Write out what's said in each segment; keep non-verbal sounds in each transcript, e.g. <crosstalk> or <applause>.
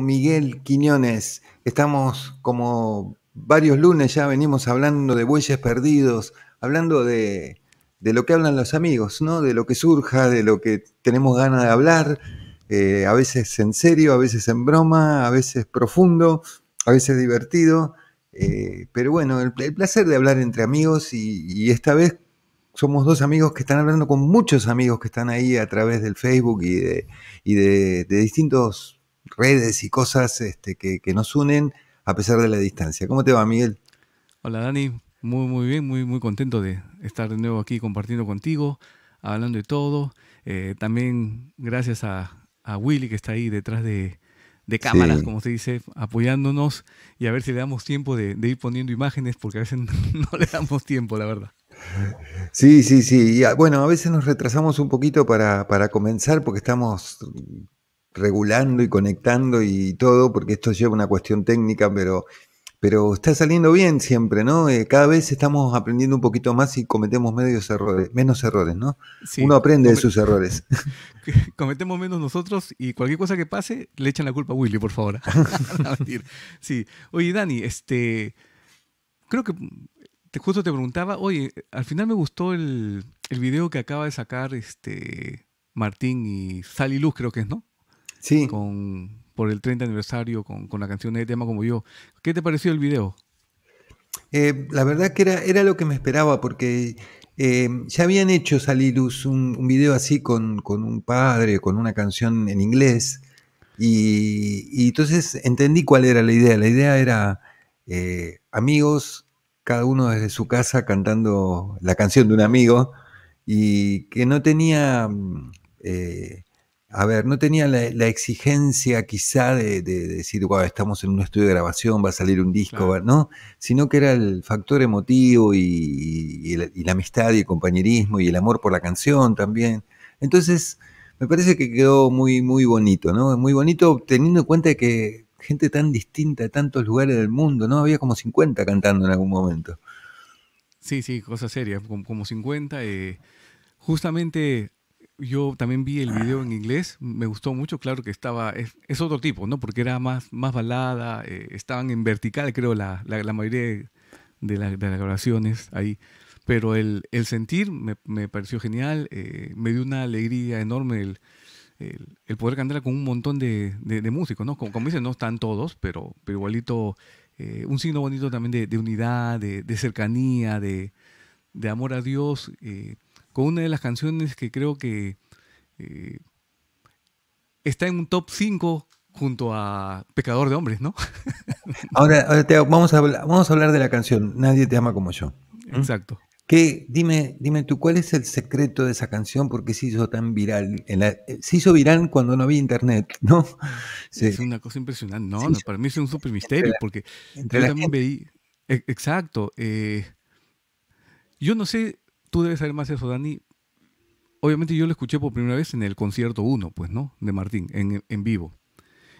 Miguel Quiñones. Estamos como varios lunes ya venimos hablando de bueyes perdidos, hablando de, de lo que hablan los amigos, ¿no? De lo que surja, de lo que tenemos ganas de hablar, eh, a veces en serio, a veces en broma, a veces profundo, a veces divertido. Eh, pero bueno, el, placer de hablar entre amigos y, esta vez somos dos amigos que están hablando con muchos amigos que están ahí a través del Facebook y de, de distintos redes y cosas este, que, nos unen a pesar de la distancia. ¿Cómo te va, Miguel? Hola, Dani. Muy, muy bien, muy, muy contento de estar de nuevo aquí compartiendo contigo, hablando de todo. Eh, también gracias a, Willy que está ahí detrás de, cámaras, como se dice, apoyándonos y a ver si le damos tiempo de, ir poniendo imágenes, porque a veces <laughs> no le damos tiempo, la verdad. Sí, sí, sí. Ah, bueno, a veces nos retrasamos un poquito para comenzar porque estamos regulando y conectando y todo, porque esto lleva una cuestión técnica, pero, pero está saliendo bien siempre, ¿no? Eh, cada vez estamos aprendiendo un poquito más y cometemos medios errores, menos errores, ¿no? Uno aprende de sus errores. <laughs> Cometemos menos nosotros y cualquier cosa que pase, le echan la culpa a Willy, por favor. <laughs> <laughs> sí. Oye, Dani, este creo que justo te preguntaba, oye, al final me gustó el, el video que acaba de sacar este Martín y Sally Luz, creo que es, ¿no? Sí. Con, por el 30 aniversario, con, la canción de tema como yo. ¿Qué te pareció el video? Eh, la verdad que era, era lo que me esperaba, porque eh, ya habían hecho Salilus, un, video así con, un padre, con una canción en inglés, y, entonces entendí cuál era la idea. La idea era eh, amigos, cada uno desde su casa cantando la canción de un amigo, y que no tenía mm, eh, a ver, no tenía la, exigencia quizá de, decir, wow, estamos en un estudio de grabación, va a salir un disco, ¿no? Sino que era el factor emotivo y, la amistad y el compañerismo y el amor por la canción también. Entonces, me parece que quedó muy, muy bonito, ¿no? Muy bonito teniendo en cuenta que gente tan distinta de tantos lugares del mundo, ¿no? Había como 50 cantando en algún momento. Sí, sí, cosas serias, como, 50. Eh, justamente yo también vi el ah. video en inglés, me gustó mucho, claro que estaba, es, otro tipo, ¿no? Porque era más, más balada, eh, estaban en vertical, creo, la, la, mayoría de, las grabaciones ahí. Pero el, sentir me, me, pareció genial, eh, me dio una alegría enorme el, el, poder cantar con un montón de, músicos, ¿no? Como, como, dicen, no están todos, pero, pero igualito, eh, un signo bonito también de, unidad, de, cercanía, de, amor a Dios con una de las canciones que creo que eh, está en un top 5 junto a Pecador de Hombres, ¿no? <laughs> ahora, vamos, a hablar, vamos a hablar de la canción Nadie te ama como yo. Exacto. ¿Qué, dime, dime tú, ¿cuál es el secreto de esa canción? Porque qué se hizo tan viral? Eh, se hizo viral cuando no había internet, ¿no? <laughs> Es una cosa impresionante, ¿no? para mí es un super misterio, porque también veí. E, exacto. Eh, yo no sé tú debes saber más eso, Dani. Obviamente yo lo escuché por primera vez en el concierto 1, pues, ¿no? De Martín, en, vivo.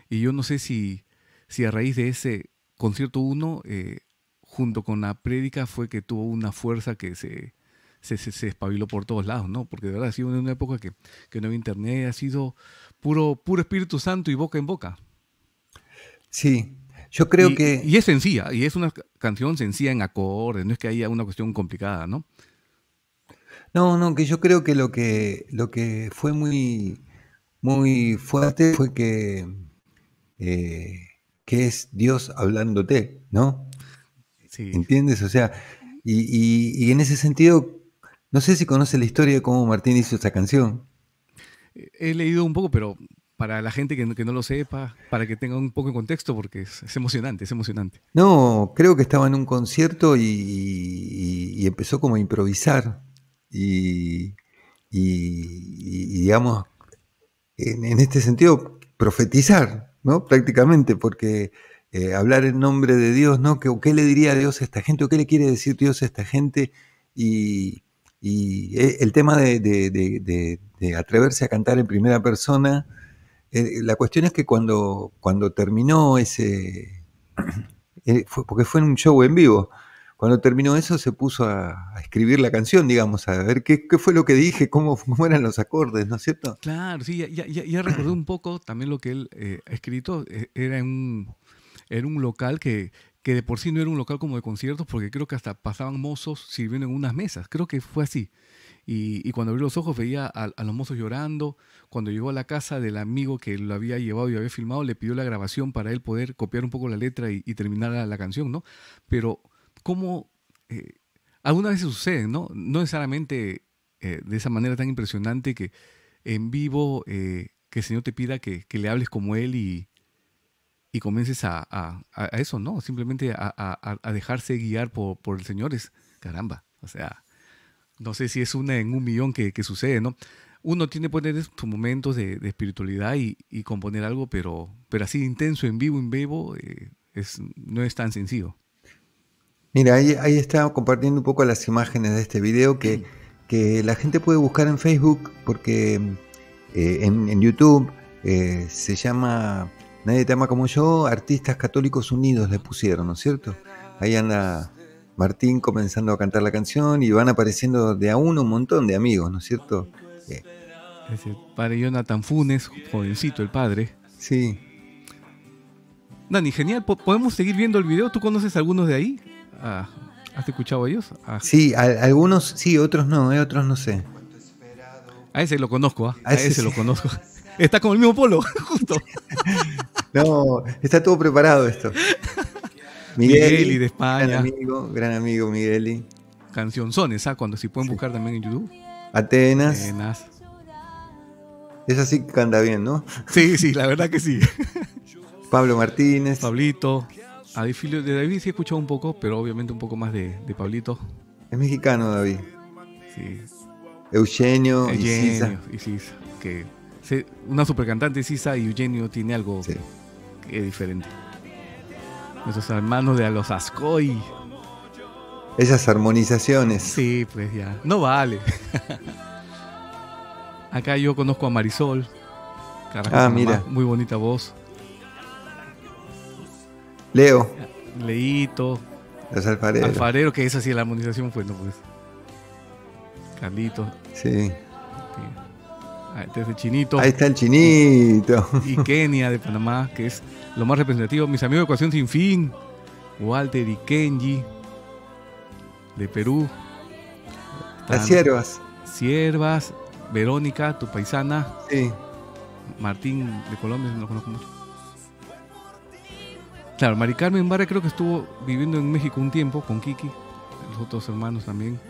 Y yo no sé si, si a raíz de ese concierto 1, eh, junto con la prédica, fue que tuvo una fuerza que se, se, se, espabiló por todos lados, ¿no? Porque de verdad ha sido una época que, no había internet, ha sido puro, puro Espíritu Santo y boca en boca. Sí, yo creo que... Y es sencilla, y es una canción sencilla en acordes, no es que haya una cuestión complicada, ¿no? No, no, que yo creo que lo que, lo que fue muy, muy fuerte fue que, eh, es Dios hablándote, ¿no? Sí. ¿Entiendes? O sea, y, en ese sentido, no sé si conoces la historia de cómo Martín hizo esa canción. Eh, he leído un poco, pero para la gente que no, lo sepa, para que tenga un poco de contexto, porque es, emocionante, es emocionante. No, creo que estaba en un concierto y empezó como a improvisar, y, digamos, en, en, este sentido, profetizar, ¿no? Prácticamente, porque eh, hablar en nombre de Dios, ¿no? ¿Qué, le diría Dios a esta gente? ¿O qué le quiere decir Dios a esta gente? Y, y eh, el tema de, atreverse a cantar en primera persona, eh, la cuestión es que cuando, cuando terminó ese, <clears throat> porque fue en un show en vivo, cuando terminó eso se puso a, escribir la canción, digamos, a ver qué, fue lo que dije, cómo, eran los acordes, ¿no es cierto? Claro, sí, ya, ya, recordé un poco también lo que él eh, escrito. Eh, era en un, era un local que, que de por sí no era un local como de conciertos, porque creo que hasta pasaban mozos sirviendo en unas mesas, creo que fue así. Y, cuando abrió los ojos veía a, los mozos llorando, cuando llegó a la casa del amigo que lo había llevado y había filmado, le pidió la grabación para él poder copiar un poco la letra y, terminar la, la, canción, ¿no? Pero cómo eh, algunas veces sucede, ¿no? No necesariamente eh, de esa manera tan impresionante que en vivo eh, que el Señor te pida que, le hables como Él y, y comiences a, eso, ¿no? Simplemente a, dejarse guiar por, el Señor es, caramba, o sea, no sé si es una en un millón que, sucede, ¿no? Uno tiene poner sus momentos de, espiritualidad y, componer algo, pero, pero así intenso, en vivo, en vivo, es, no es tan sencillo. Mira, ahí, ahí está compartiendo un poco las imágenes de este video que, la gente puede buscar en Facebook porque eh, en, YouTube eh, se llama Nadie te ama como yo, Artistas Católicos Unidos le pusieron, ¿no es cierto? Ahí anda Martín comenzando a cantar la canción y van apareciendo de a uno un montón de amigos, ¿no es cierto? Eh, es el padre Jonathan Funes, jovencito el padre. Sí. Dani, genial, ¿podemos seguir viendo el video? ¿Tú conoces algunos de ahí? ¿Has escuchado a ellos? Sí, algunos sí, otros no, eh, otros no sé. A ese lo conozco, ¿ah? a, ese, lo conozco. <laughs> Está con el mismo polo, <laughs> justo. <laughs> no, está todo preparado esto. Miguel de España. Gran amigo, gran amigo Migueli. son ¿ah? Cuando si pueden buscar también en YouTube. Atenas. Atenas. así sí canta bien, ¿no? Sí, sí, la verdad que sí. Pablo Martínez. Pablito de David sí he escuchado un poco, pero obviamente un poco más de, de Pablito. Es mexicano, David. Eugenio, y Sisa. Que se, una supercantante Sisa y Eugenio tiene algo que diferente. Nuestros hermanos de los Ascoy. Esas armonizaciones. Sí, pues ya. No vale. <laughs> Acá yo conozco a Marisol. ah, mira. Muy bonita voz. Leo. Leito. Es alfarero. Alfarero, que es así la armonización, pues no, pues. Carlitos. Sí. Ahí está el chinito. Ahí está el chinito. Y Kenia de Panamá, que es lo más representativo. Mis amigos de Ecuación Sin Fin, Walter y Kenji, de Perú. Las siervas. Siervas, Verónica, tu paisana. Sí. Martín de Colombia, no lo conozco mucho. Claro, Mari Carmen Barra creo que estuvo viviendo en México un tiempo con Kiki, los otros hermanos también.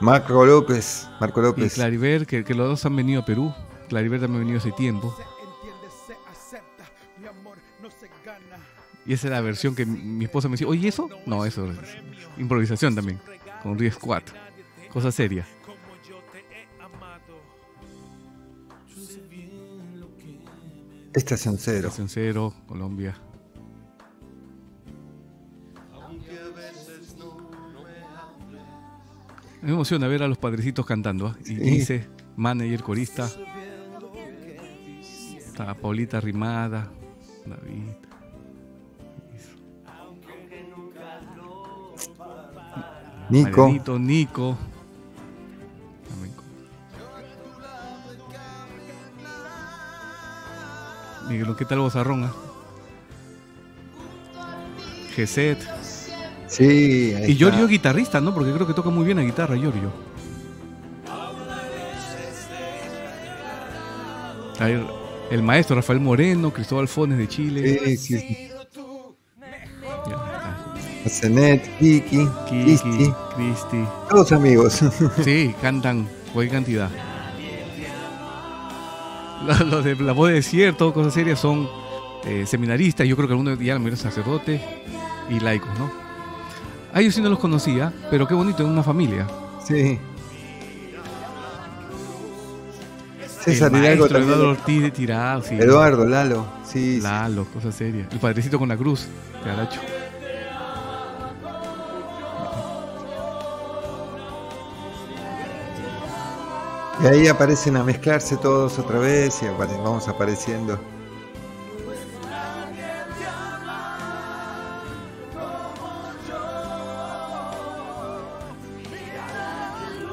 Marco López, Marco López. Y Clariver, que, los dos han venido a Perú. Clariver también ha venido hace tiempo. Y esa es la versión que mi esposa me decía, oye, ¿eso? No, eso es improvisación también, con Ries 4. Cosa seria. Estación Cero. Estación Cero, Colombia. Me emociona ver a los padrecitos cantando. ¿ah? Y dice, manager, corista. Está Paulita Rimada, David. Nico. Marianito, Nico. Miguel, ¿qué tal Bozarrón? Geset. Sí. y Giorgio guitarrista, ¿no? Porque creo que toca muy bien la guitarra, Giorgio. el maestro Rafael Moreno, Cristóbal Fones de Chile. Sí, sí. Kiki, Kiki Cristi. Todos amigos. Sí, cantan, cualquier cantidad. <laughs> los, de la voz de desierto, cosas serias, son eh, seminaristas, yo creo que algunos ya eran sacerdotes y laicos, ¿no? A ellos sí no los conocía, pero qué bonito, en una familia. Sí. César Eduardo Ortiz de Tirado, Eduardo, Lalo, sí. Lalo, cosas serias seria. El padrecito con la cruz, de Y ahí aparecen a mezclarse todos otra vez y vamos apareciendo.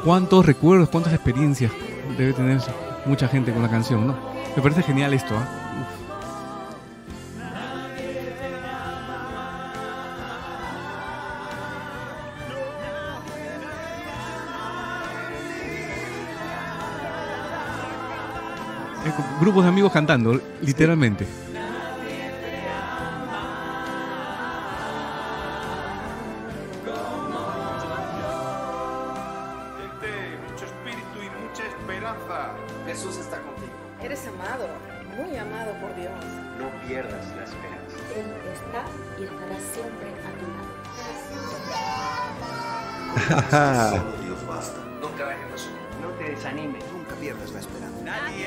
¿Cuántos recuerdos, cuántas experiencias debe tener mucha gente con la canción, no? Me parece genial esto, ¿ah? grupos de amigos cantando, literalmente. Nadie te ama. Mucho espíritu y mucha esperanza. Jesús está contigo. Eres amado, muy amado por Dios. No pierdas la esperanza. Él está y estará siempre a tu lado. te <laughs> ama.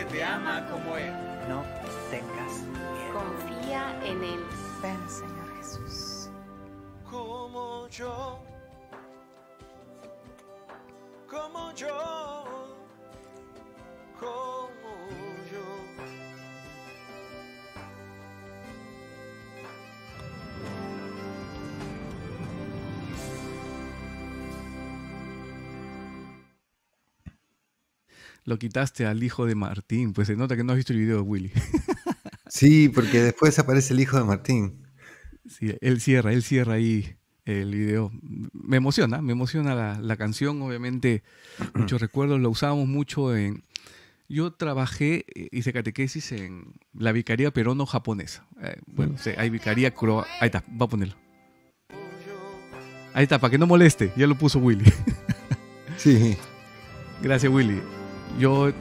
te ama como Él. No tengas miedo. Confía en Él. Ven, Señor Jesús. Como yo. Como yo. lo quitaste al hijo de Martín. Pues se nota que no has visto el video, de Willy. <laughs> Sí, porque después aparece el hijo de Martín. Sí, él cierra, él cierra ahí el video. Me emociona, me emociona la, canción, obviamente, muchos <clears throat> recuerdos, Lo usábamos mucho en... Yo trabajé, eh, hice catequesis en la vicaría perono japonesa. Eh, bueno, hay vicaría croata. Ahí está, va a ponerlo. Ahí está, para que no moleste, ya lo puso Willy. <laughs> Sí. Gracias, Willy. Yo, eh,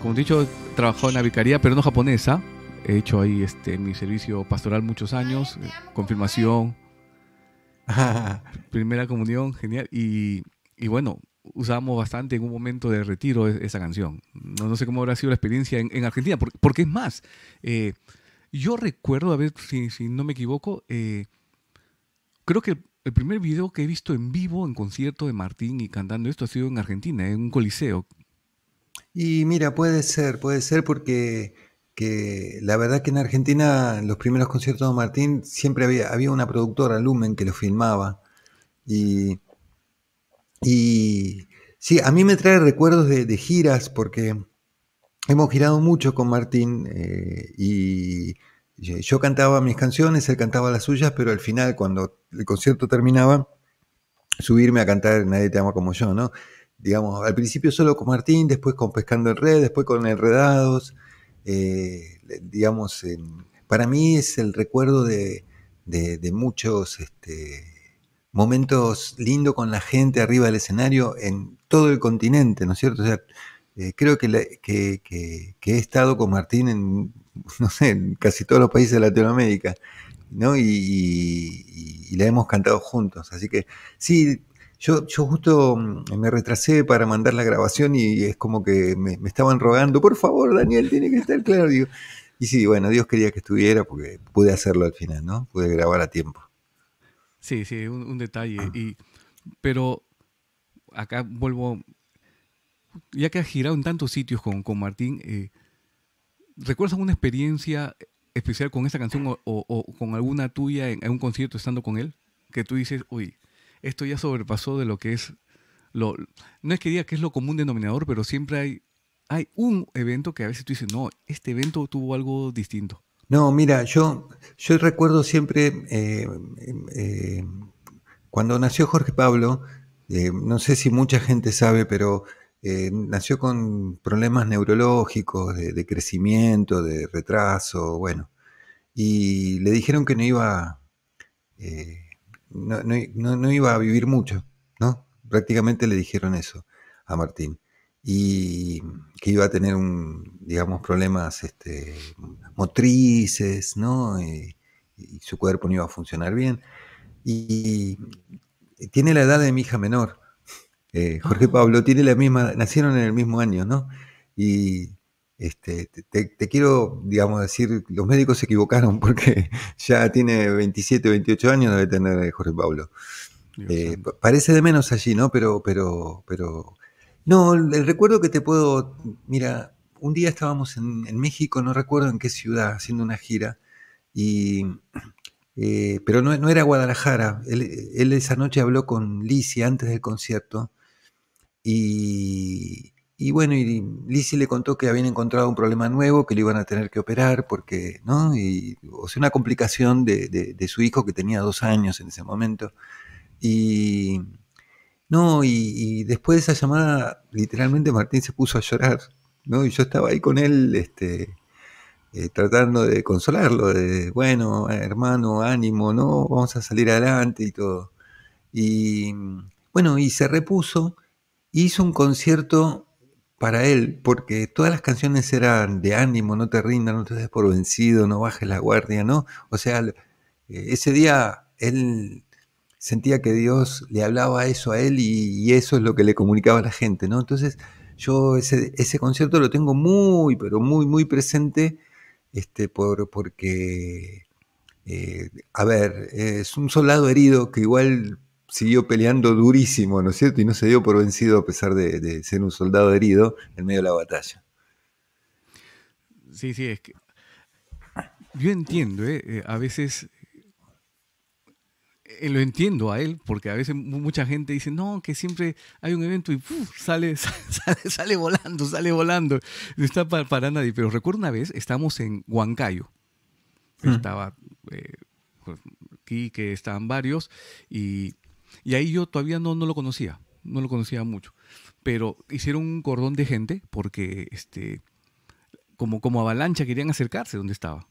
como he dicho, he trabajado en la vicaría, pero no japonesa. He hecho ahí este, mi servicio pastoral muchos años, confirmación, primera comunión, genial. Y, bueno, usábamos bastante en un momento de retiro e-, esa canción. No, sé cómo habrá sido la experiencia en, Argentina, porque, es más, eh, yo recuerdo, a ver si, no me equivoco, eh, creo que el, primer video que he visto en vivo, en concierto de Martín y cantando esto, ha sido en Argentina, en un coliseo, y mira, puede ser, puede ser porque que la verdad que en Argentina los primeros conciertos de Martín siempre había, había una productora, Lumen, que lo filmaba. Y, y sí, a mí me trae recuerdos de, giras porque hemos girado mucho con Martín eh, y yo cantaba mis canciones, él cantaba las suyas, pero al final cuando el concierto terminaba, subirme a cantar Nadie te ama como yo, ¿no? digamos, al principio solo con Martín, después con Pescando en Red, después con Enredados, eh, digamos, para mí es el recuerdo de, de, muchos este, momentos lindos con la gente arriba del escenario en todo el continente, ¿no es cierto? Eh, creo que, que, he estado con Martín en, <laughs> no sé, en casi todos los países de Latinoamérica, ¿no? y la hemos cantado juntos, así que sí, yo, justo mm, me retrasé para mandar la grabación y es como que me, estaban rogando, por favor, Daniel, tiene que estar claro. y sí, bueno, Dios quería que estuviera porque pude hacerlo al final, ¿no? Pude grabar a tiempo. Sí, sí, un, detalle. Ah. Y, pero acá vuelvo, ya que has girado en tantos sitios con, Martín, eh, ¿recuerdas alguna experiencia especial con esa canción o, con alguna tuya en, en un concierto estando con él? Que tú dices, uy, esto ya sobrepasó de lo que es, lo, no es que diga que es lo común denominador, pero siempre hay, hay un evento que a veces tú dices, no, este evento tuvo algo distinto. No, mira, yo, yo recuerdo siempre, eh, eh, cuando nació Jorge Pablo, eh, no sé si mucha gente sabe, pero nació con problemas neurológicos, de, crecimiento, de retraso, bueno. Y le dijeron que no iba, no, iba a vivir mucho, ¿no? Prácticamente le dijeron eso a Martín. Y que iba a tener un, digamos, problemas este, motrices, ¿no? Y, su cuerpo no iba a funcionar bien. Y, tiene la edad de mi hija menor. Eh, Jorge ah. Pablo tiene la misma, nacieron en el mismo año, ¿no? Y este, te, quiero, digamos, decir, los médicos se equivocaron <laughs> porque ya tiene 27, 28 años, debe tener eh, Jorge Pablo. Eh, parece de menos allí, ¿no? Pero, pero, pero. No, el recuerdo que te puedo. Mira, un día estábamos en, México, no recuerdo en qué ciudad, haciendo una gira, y. Eh, pero no, era Guadalajara. Él, él, esa noche habló con Lisi antes del concierto y, y bueno, y Lizzie le contó que habían encontrado un problema nuevo, que le iban a tener que operar, porque, ¿no? Y, o sea, una complicación de, su hijo que tenía dos años en ese momento. Y, no, y, después de esa llamada, literalmente Martín se puso a llorar, ¿no? Y yo estaba ahí con él, este, eh, tratando de consolarlo, de, bueno, hermano, ánimo, ¿no? Vamos a salir adelante y todo. Y, bueno, y se repuso, hizo un concierto para él, porque todas las canciones eran de ánimo, no te rindas, no te des por vencido, no bajes la guardia, ¿no? O sea, eh, ese día él sentía que Dios le hablaba eso a él y, eso es lo que le comunicaba a la gente, ¿no? Entonces yo ese, ese concierto lo tengo muy, pero muy, muy presente, este, por, porque, eh, a ver, es un soldado herido que igual siguió peleando durísimo, ¿no es cierto? Y no se dio por vencido a pesar de, ser un soldado herido en medio de la batalla. Sí, sí, es que yo entiendo, ¿eh? eh a veces eh, lo entiendo a él, porque a veces mucha gente dice, no, que siempre hay un evento y <laughs> sale, volando, sale volando. No está para, nadie. Pero recuerdo una vez, estamos en Huancayo. Mm. Estaba aquí, eh, pues, que estaban varios, y y ahí yo todavía no, no lo conocía, no lo conocía mucho. Pero hicieron un cordón de gente porque este, como, como avalancha querían acercarse donde estaba.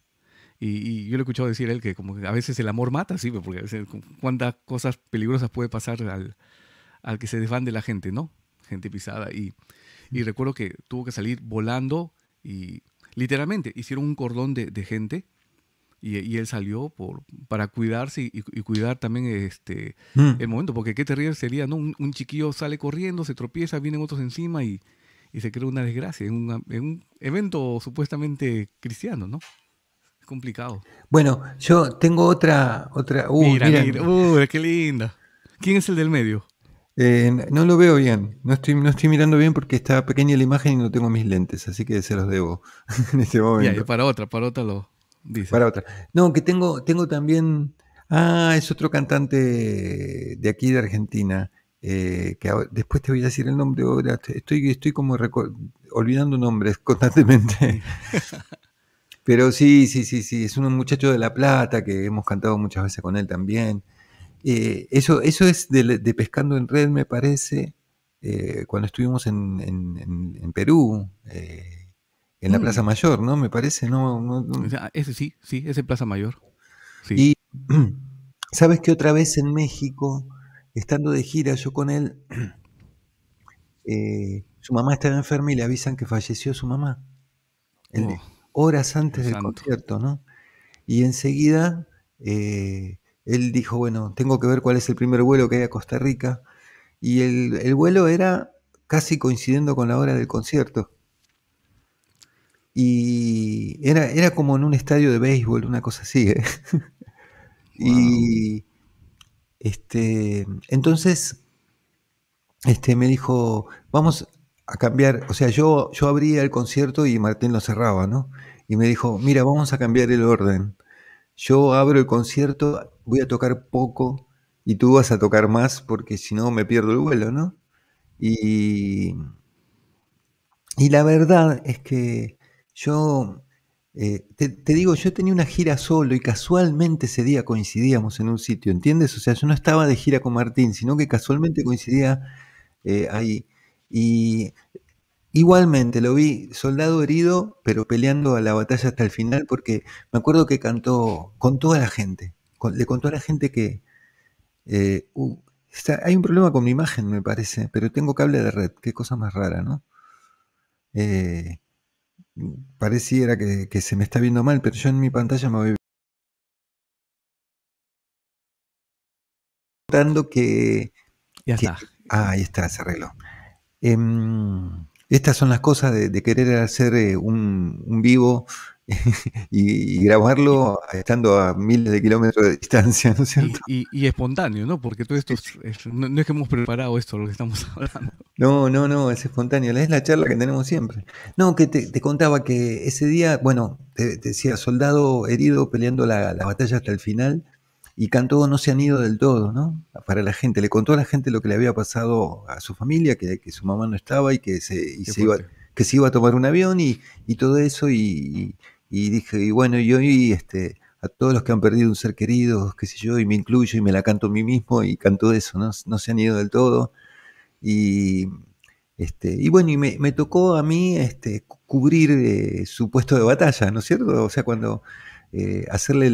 Y, yo le he escuchado decir a él que como que a veces el amor mata, sí, porque a cuántas cosas peligrosas puede pasar al, que se desvane la gente, ¿no? Gente pisada. Y, recuerdo que tuvo que salir volando y literalmente hicieron un cordón de gente y, él salió por, para cuidarse y, cuidar también este, mm. el momento, porque qué terrible sería, ¿no? Un, chiquillo sale corriendo, se tropieza, vienen otros encima y, y se crea una desgracia en, un evento supuestamente cristiano, ¿no? Es complicado. Bueno, yo tengo otra... otra uh, uh, qué linda. ¿Quién es el del medio? Eh, no lo veo bien, no estoy, no estoy mirando bien porque está pequeña la imagen y no tengo mis lentes, así que se los debo <laughs> en este momento. Ya, y para otra, para otra lo, para otra. No, que tengo, tengo también. Ah, es otro cantante de aquí de Argentina. Eh, que después te voy a decir el nombre ahora. Estoy, estoy como olvidando nombres <laughs> constantemente. <laughs> Pero sí, sí, sí, sí. Es un muchacho de La Plata que hemos cantado muchas veces con él también. Eh, eso, eso es de, Pescando en Red, me parece, eh, cuando estuvimos en, en, en Perú. Eh, en la mm. Plaza Mayor, ¿no? Me parece, no, Ese sí, sí, es Plaza Mayor. Y <clears throat> sabes que otra vez en México, estando de gira yo con él, <clears throat> eh, su mamá estaba enferma y le avisan que falleció su mamá. Oh, horas antes del concierto, ¿no? Y enseguida eh, él dijo, bueno, tengo que ver cuál es el primer vuelo que hay a Costa Rica. Y el vuelo era casi coincidiendo con la hora del concierto. Y era, era como en un estadio de béisbol, una cosa así. ¿eh? <laughs> Y este, entonces este, me dijo, vamos a cambiar, o sea, yo, yo abría el concierto y Martín lo cerraba, ¿no? Y me dijo, mira, vamos a cambiar el orden. Yo abro el concierto, voy a tocar poco y tú vas a tocar más porque si no me pierdo el vuelo, ¿no? y la verdad es que yo eh, te, digo, yo tenía una gira solo y casualmente ese día coincidíamos en un sitio, ¿entiendes? O sea, yo no estaba de gira con Martín, sino que casualmente coincidía eh, ahí. Y igualmente lo vi soldado herido, pero peleando a la batalla hasta el final, porque me acuerdo que cantó con toda la gente, le contó a la gente que eh, hay un problema con mi imagen, me parece, pero tengo cable de red, qué cosa más rara, ¿no? Eh, pareciera que, se me está viendo mal, pero yo en mi pantalla me voy dando que... Ya ah, ahí está, se arregló. Em, estas son las cosas de, querer hacer eh, un, vivo <laughs> y, grabarlo estando a miles de kilómetros de distancia, ¿no es cierto? Y, espontáneo, ¿no? Porque todo esto no, es que hemos preparado esto, lo que estamos <laughs> hablando. No, no, no, es espontáneo, es la charla que tenemos siempre. No, que te, contaba que ese día, bueno, te, decía, soldado herido peleando la, batalla hasta el final. Y Cantó no se han ido del todo, ¿no? Para la gente, le contó a la gente lo que le había pasado a su familia, que, su mamá no estaba y que se, que se iba a tomar un avión y, todo eso. y, y dije, y bueno, yo y este, a todos los que han perdido un ser querido, qué sé yo, y me incluyo y me la canto a mí mismo y canto eso, no, se han ido del todo. Y, este, y bueno, y me, tocó a mí este, cubrir eh, su puesto de batalla, ¿no es cierto? O sea, cuando eh, hacerle eh,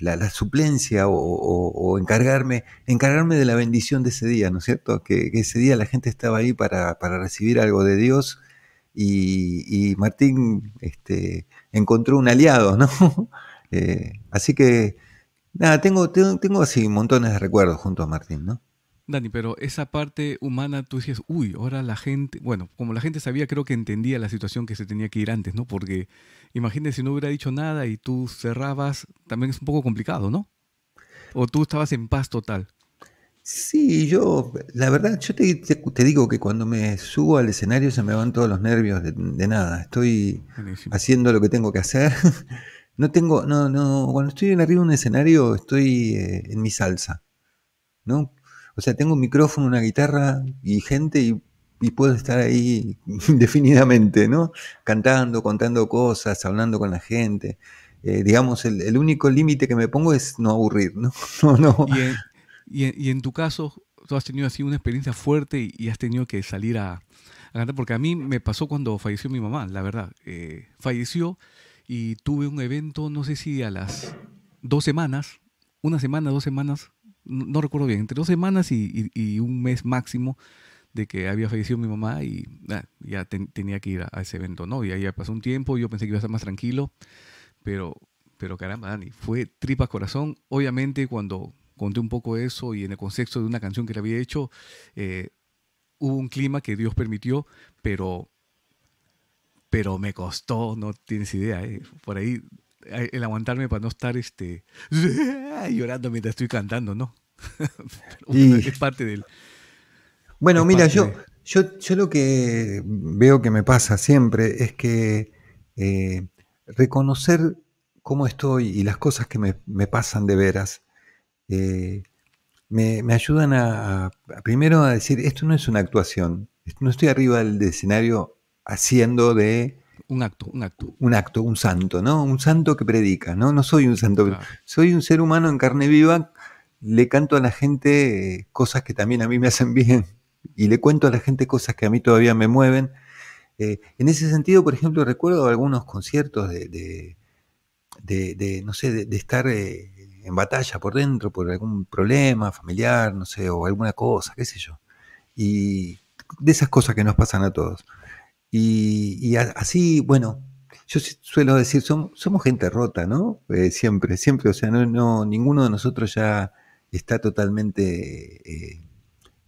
la, la, suplencia o, encargarme, encargarme de la bendición de ese día, ¿no es cierto? Que, ese día la gente estaba ahí para, para recibir algo de Dios y, Martín este, encontró un aliado, ¿no? <laughs> Eh, así que, nada, tengo, tengo, así montones de recuerdos junto a Martín, ¿no? Dani, pero esa parte humana, tú dices, uy, ahora la gente, bueno, como la gente sabía, creo que entendía la situación que se tenía que ir antes, ¿no? Porque imagínate si no hubiera dicho nada y tú cerrabas, también es un poco complicado, ¿no? O tú estabas en paz total. Sí, yo, la verdad, yo te, digo que cuando me subo al escenario se me van todos los nervios de, nada. Estoy haciendo lo que tengo que hacer. <laughs> No tengo, no, no, cuando estoy en arriba de un escenario estoy eh, en mi salsa, ¿no? O sea, tengo un micrófono, una guitarra y gente y, puedo estar ahí <laughs> indefinidamente, ¿no? Cantando, contando cosas, hablando con la gente. Eh, digamos, el, el único límite que me pongo es no aburrir, ¿no? <laughs> no, no. Y, en tu caso, tú has tenido así una experiencia fuerte y, has tenido que salir a, cantar, porque a mí me pasó cuando falleció mi mamá, la verdad. Eh, falleció y tuve un evento, no sé si a las dos semanas, una semana, dos semanas, no, recuerdo bien, entre dos semanas y, un mes máximo de que había fallecido mi mamá y ah, ya tenía que ir a, ese evento, ¿no? Y ahí ya pasó un tiempo, yo pensé que iba a estar más tranquilo, pero, pero caramba, Dani, fue tripas corazón. Obviamente cuando conté un poco eso y en el contexto de una canción que le había hecho, eh, hubo un clima que Dios permitió, pero, pero me costó, no tienes idea, eh, por ahí eh, el aguantarme para no estar este, <laughs> llorando mientras estoy cantando, ¿no? <laughs> Y Es parte del... Bueno, mira, yo, yo, yo lo que veo que me pasa siempre es que reconocer cómo estoy y las cosas que me, me pasan de veras eh, me, ayudan a, primero a decir, esto no es una actuación, no estoy arriba del escenario haciendo de... Un acto, un acto. Un acto, un santo, ¿no? Un santo que predica, ¿no? No soy un santo, soy un ser humano en carne viva, le canto a la gente eh, cosas que también a mí me hacen bien y le cuento a la gente cosas que a mí todavía me mueven. Eh, en ese sentido, por ejemplo, recuerdo algunos conciertos de, de, no sé, de, estar batalla por dentro por algún problema familiar, no sé, o alguna cosa, qué sé yo. Y de esas cosas que nos pasan a todos. Y, así, bueno, yo suelo decir, somos, gente rota, ¿no? Eh, siempre, siempre, o sea, no, ninguno de nosotros ya está totalmente,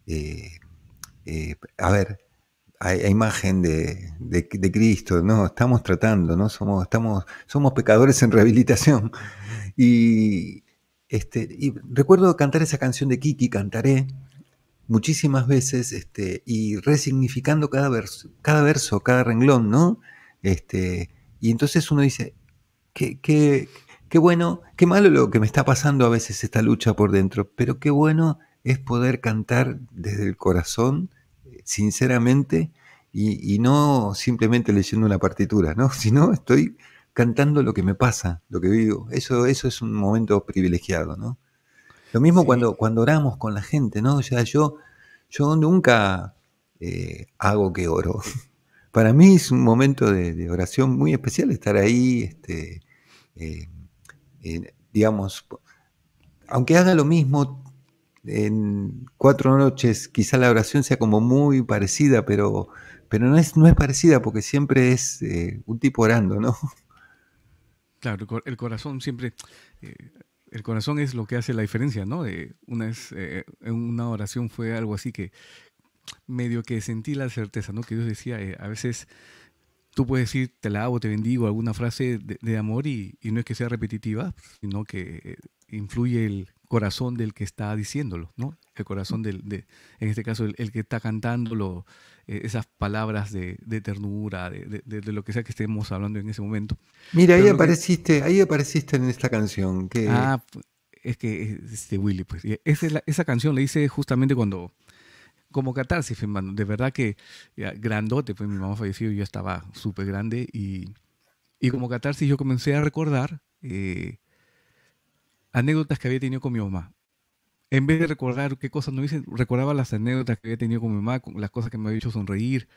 eh, eh, a ver, a, imagen de, de, de, Cristo, ¿no? Estamos tratando, ¿no? Somos, estamos, somos pecadores en rehabilitación. Y, este, y recuerdo cantar esa canción de Kiki, cantaré muchísimas veces este, y resignificando cada verso, cada verso, cada renglón, ¿no? Este, y entonces uno dice, qué, bueno, qué malo lo que me está pasando a veces esta lucha por dentro, pero qué bueno es poder cantar desde el corazón, sinceramente, y, no simplemente leyendo una partitura, ¿no? <laughs> Sino estoy cantando lo que me pasa, lo que vivo. Eso, eso es un momento privilegiado, ¿no? Lo mismo cuando, cuando oramos con la gente, ¿no? O sea, yo, yo nunca eh, hago que oro. <laughs> Para mí es un momento de, oración muy especial estar ahí, este, eh, digamos, aunque haga lo mismo en cuatro noches, quizá la oración sea como muy parecida, pero, pero no, es, no es parecida porque siempre es eh, un tipo orando, ¿no? <laughs> Claro, el corazón siempre, eh, el corazón es lo que hace la diferencia, ¿no? Eh, una en eh, una oración fue algo así que medio que sentí la certeza, ¿no? Que Dios decía, a veces tú puedes decir, te la hago, te bendigo, alguna frase de, de amor y, y, no es que sea repetitiva, sino que influye el corazón del que está diciéndolo, ¿no? El corazón del, de, en este caso, el, el que está cantándolo, eh, esas palabras de, ternura, de, lo que sea que estemos hablando en ese momento. Mira, ahí apareciste, ahí apareciste en esta canción. Que... Ah, pues, es que este Willy, pues. Esa, la, esa canción le hice justamente cuando. Como catarsis, De verdad que grandote, pues mi mamá falleció y yo estaba súper grande. Y, como catarsis, yo comencé a recordar eh, anécdotas que había tenido con mi mamá en vez de recordar qué cosas no hice, recordaba las anécdotas que había tenido con mi mamá, las cosas que me había hecho sonreír,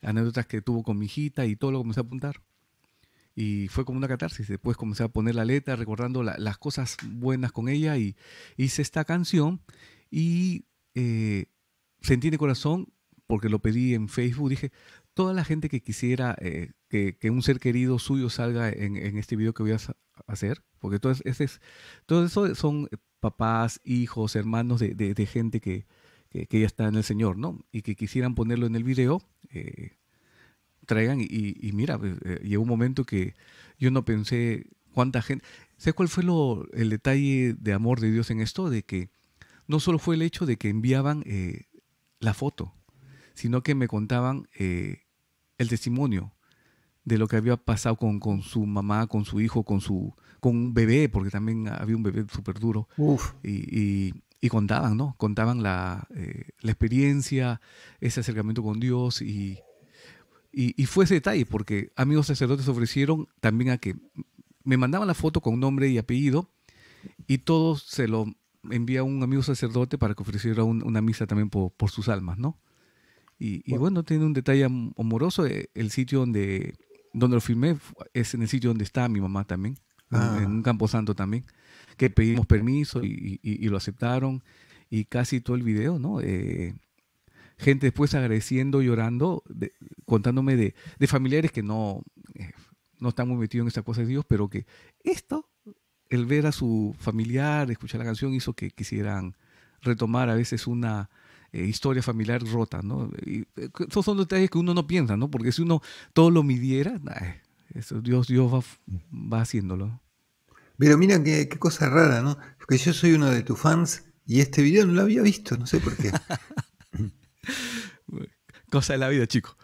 anécdotas que tuvo con mi hijita y todo lo comencé a apuntar. Y fue como una catarsis. Después comencé a poner la letra, recordando las cosas buenas con ella y hice esta canción y eh, sentí de corazón, porque lo pedí en Facebook, dije, toda la gente que quisiera eh, que, un ser querido suyo salga en, este video que voy a hacer, porque todo, es, todo eso son papás, hijos, hermanos de, de, gente que, ya está en el Señor, ¿no? Y que quisieran ponerlo en el video, eh, traigan y, y mira, pues, eh, llegó un momento que yo no pensé cuánta gente... sé cuál fue lo, el detalle de amor de Dios en esto? De que no solo fue el hecho de que enviaban eh, la foto, sino que me contaban el testimonio de lo que había pasado con, con, su mamá, con su hijo, con su con un bebé, porque también había un bebé súper duro. Y, y, contaban, ¿no? Contaban la, eh, experiencia, ese acercamiento con Dios y, fue ese detalle, porque amigos sacerdotes ofrecieron también a que me mandaban la foto con nombre y apellido y todos se lo envía un amigo sacerdote para que ofreciera una misa también por, sus almas, ¿no? Y, bueno. bueno, tiene un detalle amoroso eh, el sitio donde donde lo firmé es en el sitio donde está mi mamá también, en ah. un campo santo también, que pedimos permiso y, lo aceptaron y casi todo el video, ¿no? Eh, gente después agradeciendo, llorando, contándome de, familiares que no, eh, no están muy metidos en esta cosa de Dios, pero que esto, el ver a su familiar, escuchar la canción, hizo que quisieran retomar a veces una, eh, historia familiar rota, ¿no? Y eh, esos son detalles que uno no piensa, ¿no? Porque si uno todo lo midiera, eso Dios, Dios va, haciéndolo. Pero mira qué, qué cosa rara, ¿no? Porque yo soy uno de tus fans y este video no lo había visto, no sé por qué. <laughs> cosa de la vida, chico.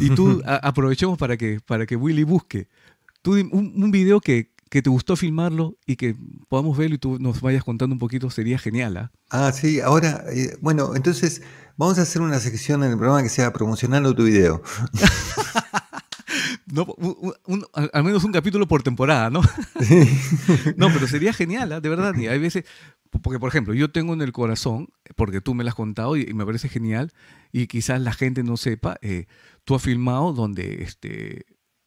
Y tú aprovechemos para que, para que Willy busque. un, un video que, que te gustó filmarlo y que podamos verlo y tú nos vayas contando un poquito, sería genial. Ah, ah sí, ahora, eh, bueno, entonces vamos a hacer una sección en el programa que sea promocional promocionando tu video. <laughs> al menos un capítulo por temporada, ¿no? <laughs> no, pero sería genial, ¿ah? de verdad. Y hay veces, porque por ejemplo, yo tengo en el corazón, porque tú me lo has contado y, me parece genial, y quizás la gente no sepa, eh, tú has filmado donde este,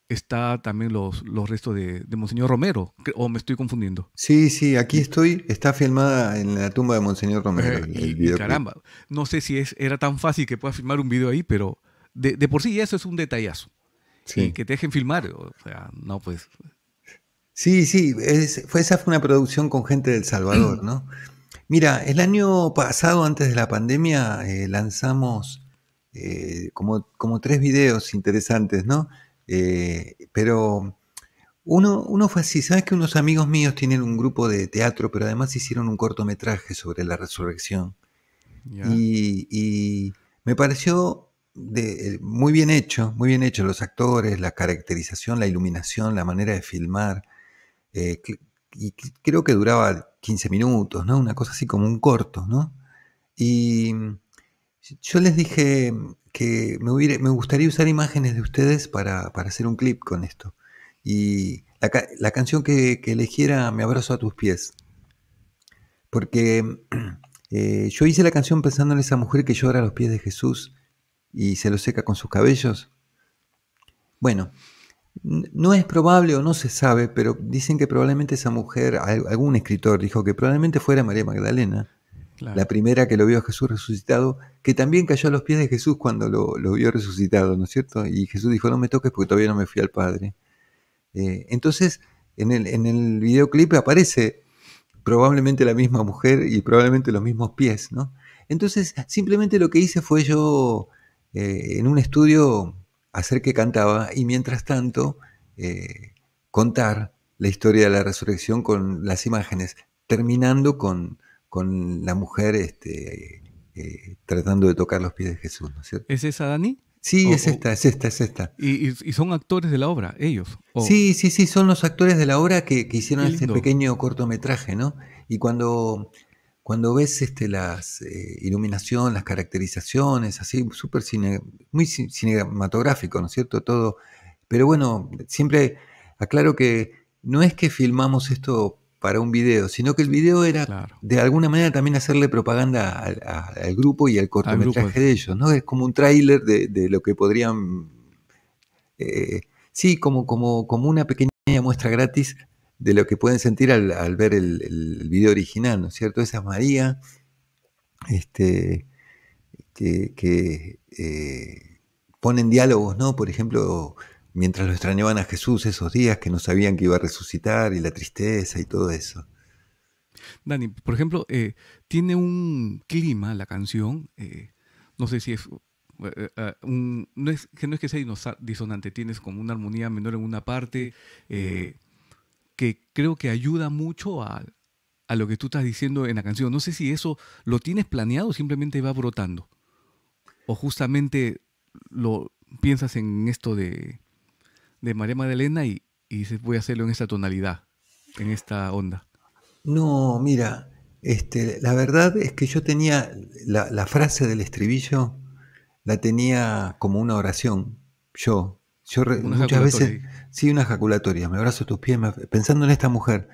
está también los, restos de, Monseñor Romero, o me estoy confundiendo. Sí, sí, aquí estoy, está filmada en la tumba de Monseñor Romero. Eh, el, caramba, no sé si es, era tan fácil que pueda filmar un video ahí, pero de, por sí eso es un detallazo. que te dejen filmar, o sea, no pues... Sí, sí, fue, esa fue una producción con gente del Salvador, ¿no? Mira, el año pasado, antes de la pandemia, eh, lanzamos eh, como, como tres videos interesantes, ¿no? Eh, pero uno, uno fue así, ¿sabes que unos amigos míos tienen un grupo de teatro, pero además hicieron un cortometraje sobre la resurrección? Y, me pareció eh, muy bien hecho, muy bien hecho los actores, la caracterización, la iluminación, la manera de filmar. Eh, y creo que duraba 15 minutos, ¿no? Una cosa así como un corto, ¿no? Y yo les dije que me, gustaría usar imágenes de ustedes para, hacer un clip con esto. Y la, canción que, elegiera Me abrazo a tus pies. Porque <clears throat> eh, yo hice la canción pensando en esa mujer que llora a los pies de Jesús y se lo seca con sus cabellos. Bueno, no es probable o no se sabe, pero dicen que probablemente esa mujer, algún escritor dijo que probablemente fuera María Magdalena, la primera que lo vio a Jesús resucitado, que también cayó a los pies de Jesús cuando lo, vio resucitado, ¿no es cierto? Y Jesús dijo, no me toques porque todavía no me fui al Padre. Eh, entonces, en el, en el videoclip aparece probablemente la misma mujer y probablemente los mismos pies, ¿no? Entonces, simplemente lo que hice fue yo, eh, en un estudio, hacer que cantaba y mientras tanto, eh, contar la historia de la resurrección con las imágenes, terminando con con la mujer este, eh, tratando de tocar los pies de Jesús, ¿no es esa, Dani? Sí, es esta, es esta, es esta. Y, son actores de la obra, ellos. Sí, sí, sí, son los actores de la obra que, hicieron este pequeño cortometraje, ¿no? Y cuando, cuando ves este, las eh, iluminación, las caracterizaciones, así, súper cine, muy cinematográfico, ¿no es cierto? Todo. Pero bueno, siempre aclaro que no es que filmamos esto para un video, sino que el video era de alguna manera también hacerle propaganda al, grupo y al cortometraje de ellos, ¿no? Es como un tráiler de, lo que podrían, eh, sí, como, como, como una pequeña muestra gratis de lo que pueden sentir al, ver el, video original, ¿no es cierto? Esas María, este, que, eh, ponen diálogos, ¿no? Por ejemplo, mientras lo extrañaban a Jesús esos días que no sabían que iba a resucitar y la tristeza y todo eso. Dani, por ejemplo, eh, tiene un clima la canción, eh, no sé si es, eh, no es, que no es que sea disonante, tienes como una armonía menor en una parte, que creo que ayuda mucho a, a lo que tú estás diciendo en la canción. No sé si eso lo tienes planeado o simplemente va brotando. O justamente lo piensas en esto de, de María Magdalena y, voy a hacerlo en esa tonalidad, en esta onda? No, mira, este, la verdad es que yo tenía la, frase del estribillo, la tenía como una oración, yo. Yo muchas veces, sí, una ejaculatoria, me abrazo tus pies, pensando en esta mujer.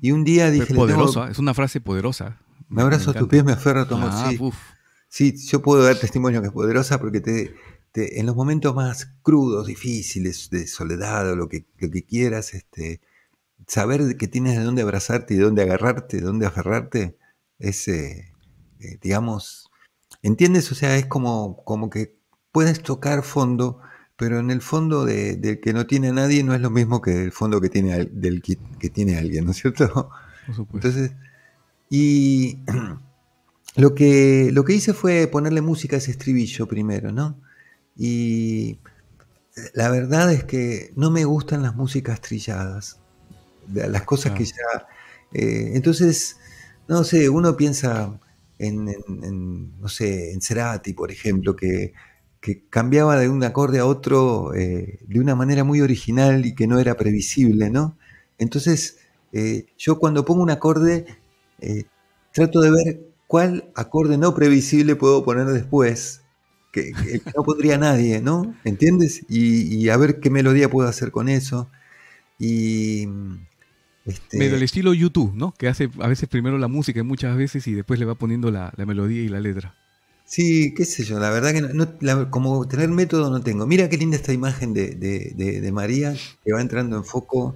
Y un día dije... poderosa, es una frase poderosa. Me abrazo a tus pies, me aferro a tu amor. Ah, sí, sí, yo puedo dar testimonio que es poderosa porque te, este, en los momentos más crudos, difíciles, de soledad o lo que, lo que quieras, este, saber que tienes de dónde abrazarte y de dónde agarrarte, de dónde aferrarte, es, eh, eh, digamos, ¿entiendes? O sea, es como, como que puedes tocar fondo, pero en el fondo del que no tiene nadie no es lo mismo que el fondo que tiene, del que, que tiene alguien, ¿no es cierto? Por supuesto. Entonces, y <clears throat> lo que, lo que hice fue ponerle música a ese estribillo primero, ¿no? Y la verdad es que no me gustan las músicas trilladas, las ah, cosas que ya... Eh, entonces, no sé, uno piensa en, no sé, en Cerati, por ejemplo, que, cambiaba de un acorde a otro eh, de una manera muy original y que no era previsible, ¿no? Entonces, eh, yo cuando pongo un acorde, trato de ver cuál acorde no previsible puedo poner después que, no podría nadie, ¿no? ¿Entiendes? Y, a ver qué melodía puedo hacer con eso. Y. Mm, este... Pero el estilo YouTube, ¿no? Que hace a veces primero la música muchas veces y después le va poniendo la, melodía y la letra. Sí, qué sé yo, la verdad que no, como tener método no tengo. Mira qué linda esta imagen de, de, de, María que va entrando en foco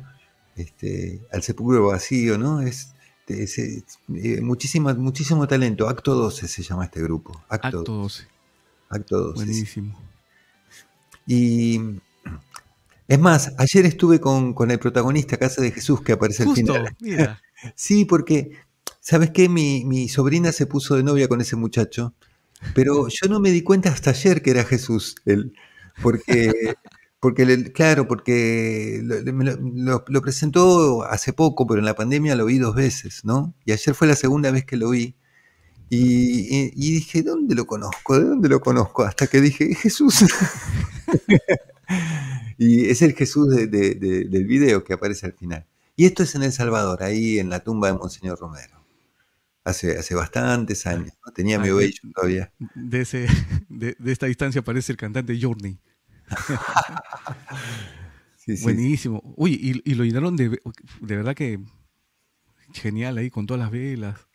este, al sepulcro vacío, ¿no? Es, eh, muchísimo, talento. Acto 12 se llama este grupo. Acto, 12. Acto 12. Buenísimo. Y es más, ayer estuve con, el protagonista Casa de Jesús que aparece al final. <laughs> Sí, porque, ¿sabes qué? Mi, sobrina se puso de novia con ese muchacho, pero yo no me di cuenta hasta ayer que era Jesús él, porque <laughs> Porque, claro, porque lo, presentó hace poco, pero en la pandemia lo vi dos veces, ¿no? Y ayer fue la segunda vez que lo vi. Y, dije, ¿dónde lo conozco? ¿De dónde lo conozco? Hasta que dije, Jesús. <laughs> y es el Jesús del video que aparece al final. Y esto es en El Salvador, ahí en la tumba de Monseñor Romero. Hace, hace bastantes años, ¿no? tenía ah, mi todavía. De, esta distancia aparece el cantante Journey. <laughs> Buenísimo. Uy, y, lo llenaron de, de verdad que genial ahí con todas las velas.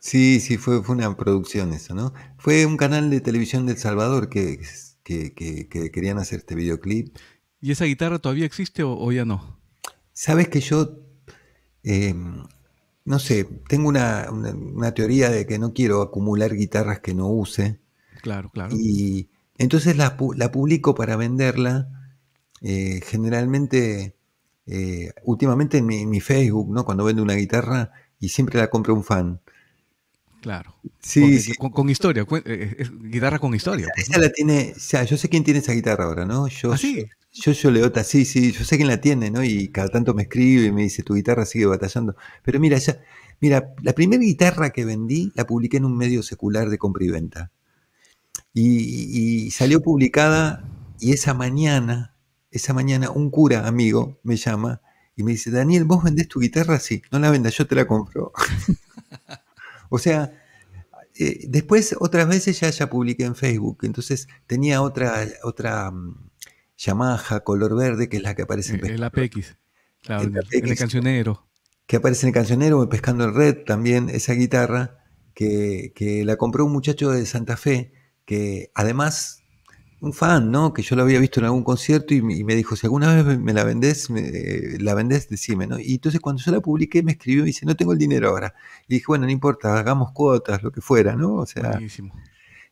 Sí, sí, fue, fue una producción eso, ¿no? Fue un canal de televisión de Salvador que, querían hacer este videoclip. ¿Y esa guitarra todavía existe o, ya no? Sabes que yo, eh, no sé, tengo una, teoría de que no quiero acumular guitarras que no use. Claro, claro. Y entonces la, la publico para venderla. Eh, generalmente, eh, últimamente en mi, en mi, Facebook, ¿no? Cuando vendo una guitarra y siempre la compra un fan. Claro. Sí, con, eh, historia, eh, eh, guitarra con historia. Pues, esa, la tiene, o sea, yo sé quién tiene esa guitarra ahora, ¿no? Yo, ¿Ah, Yo, yo, Leota, sí, sí, yo sé quién la tiene, ¿no? Y cada tanto me escribe y me dice, tu guitarra sigue batallando. Pero mira, mira, la primera guitarra que vendí la publiqué en un medio secular de compra y venta. Y, y salió publicada y esa mañana, esa mañana un cura amigo me llama y me dice, Daniel, ¿vos vendés tu guitarra? Sí, no la vendas, yo te la compro. <laughs> O sea, eh, después otras veces ya, ya publiqué en Facebook, entonces tenía otra, otra Yamaha mm, color verde, que es la que aparece en eh, El, claro, el cancionero. Que aparece en el cancionero, Pescando el Red también, esa guitarra, que, que la compró un muchacho de Santa Fe, que además un fan, ¿no? Que yo lo había visto en algún concierto y, me dijo, si alguna vez me la vendés, me, eh, la vendés, decime, ¿no? Y entonces cuando yo la publiqué me escribió y me dice, no tengo el dinero ahora. Y dije, bueno, no importa, hagamos cuotas, lo que fuera, ¿no? O sea...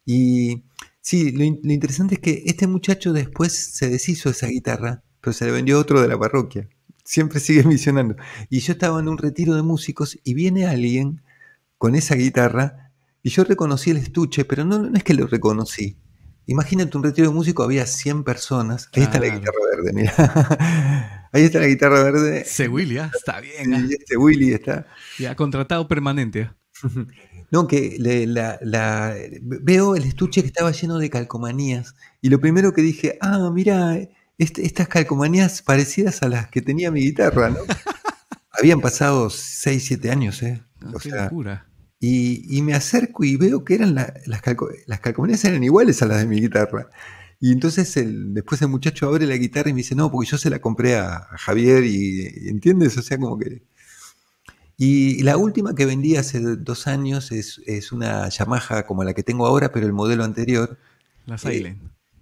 Y sí, lo, interesante es que este muchacho después se deshizo esa guitarra, pero se le vendió otro de la parroquia. Siempre sigue <laughs> misionando. Y yo estaba en un retiro de músicos y viene alguien con esa guitarra y yo reconocí el estuche, pero no, no es que lo reconocí Imagínate un retiro de músico, había 100 personas. Ahí está la guitarra verde, mira. <laughs> Ahí está la guitarra verde. Se Willy, ah, está bien. Y ah. Se este Willy está. Ya, contratado permanente. Ah. <laughs> No, que la, veo el estuche que estaba lleno de calcomanías y lo primero que dije, ah, mira, este, estas calcomanías parecidas a las que tenía mi guitarra, ¿no? <laughs> Habían pasado 6, 7 años, ¿eh? qué locura. Y, me acerco y veo que eran las, las calcomanías eran iguales a las de mi guitarra. Y entonces el, después el muchacho abre la guitarra y me dice, no, porque yo se la compré a, Javier y, ¿entiendes? O sea, como que... Y la última que vendí hace dos años es, es una Yamaha como la que tengo ahora, pero el modelo anterior. La eh, Silent.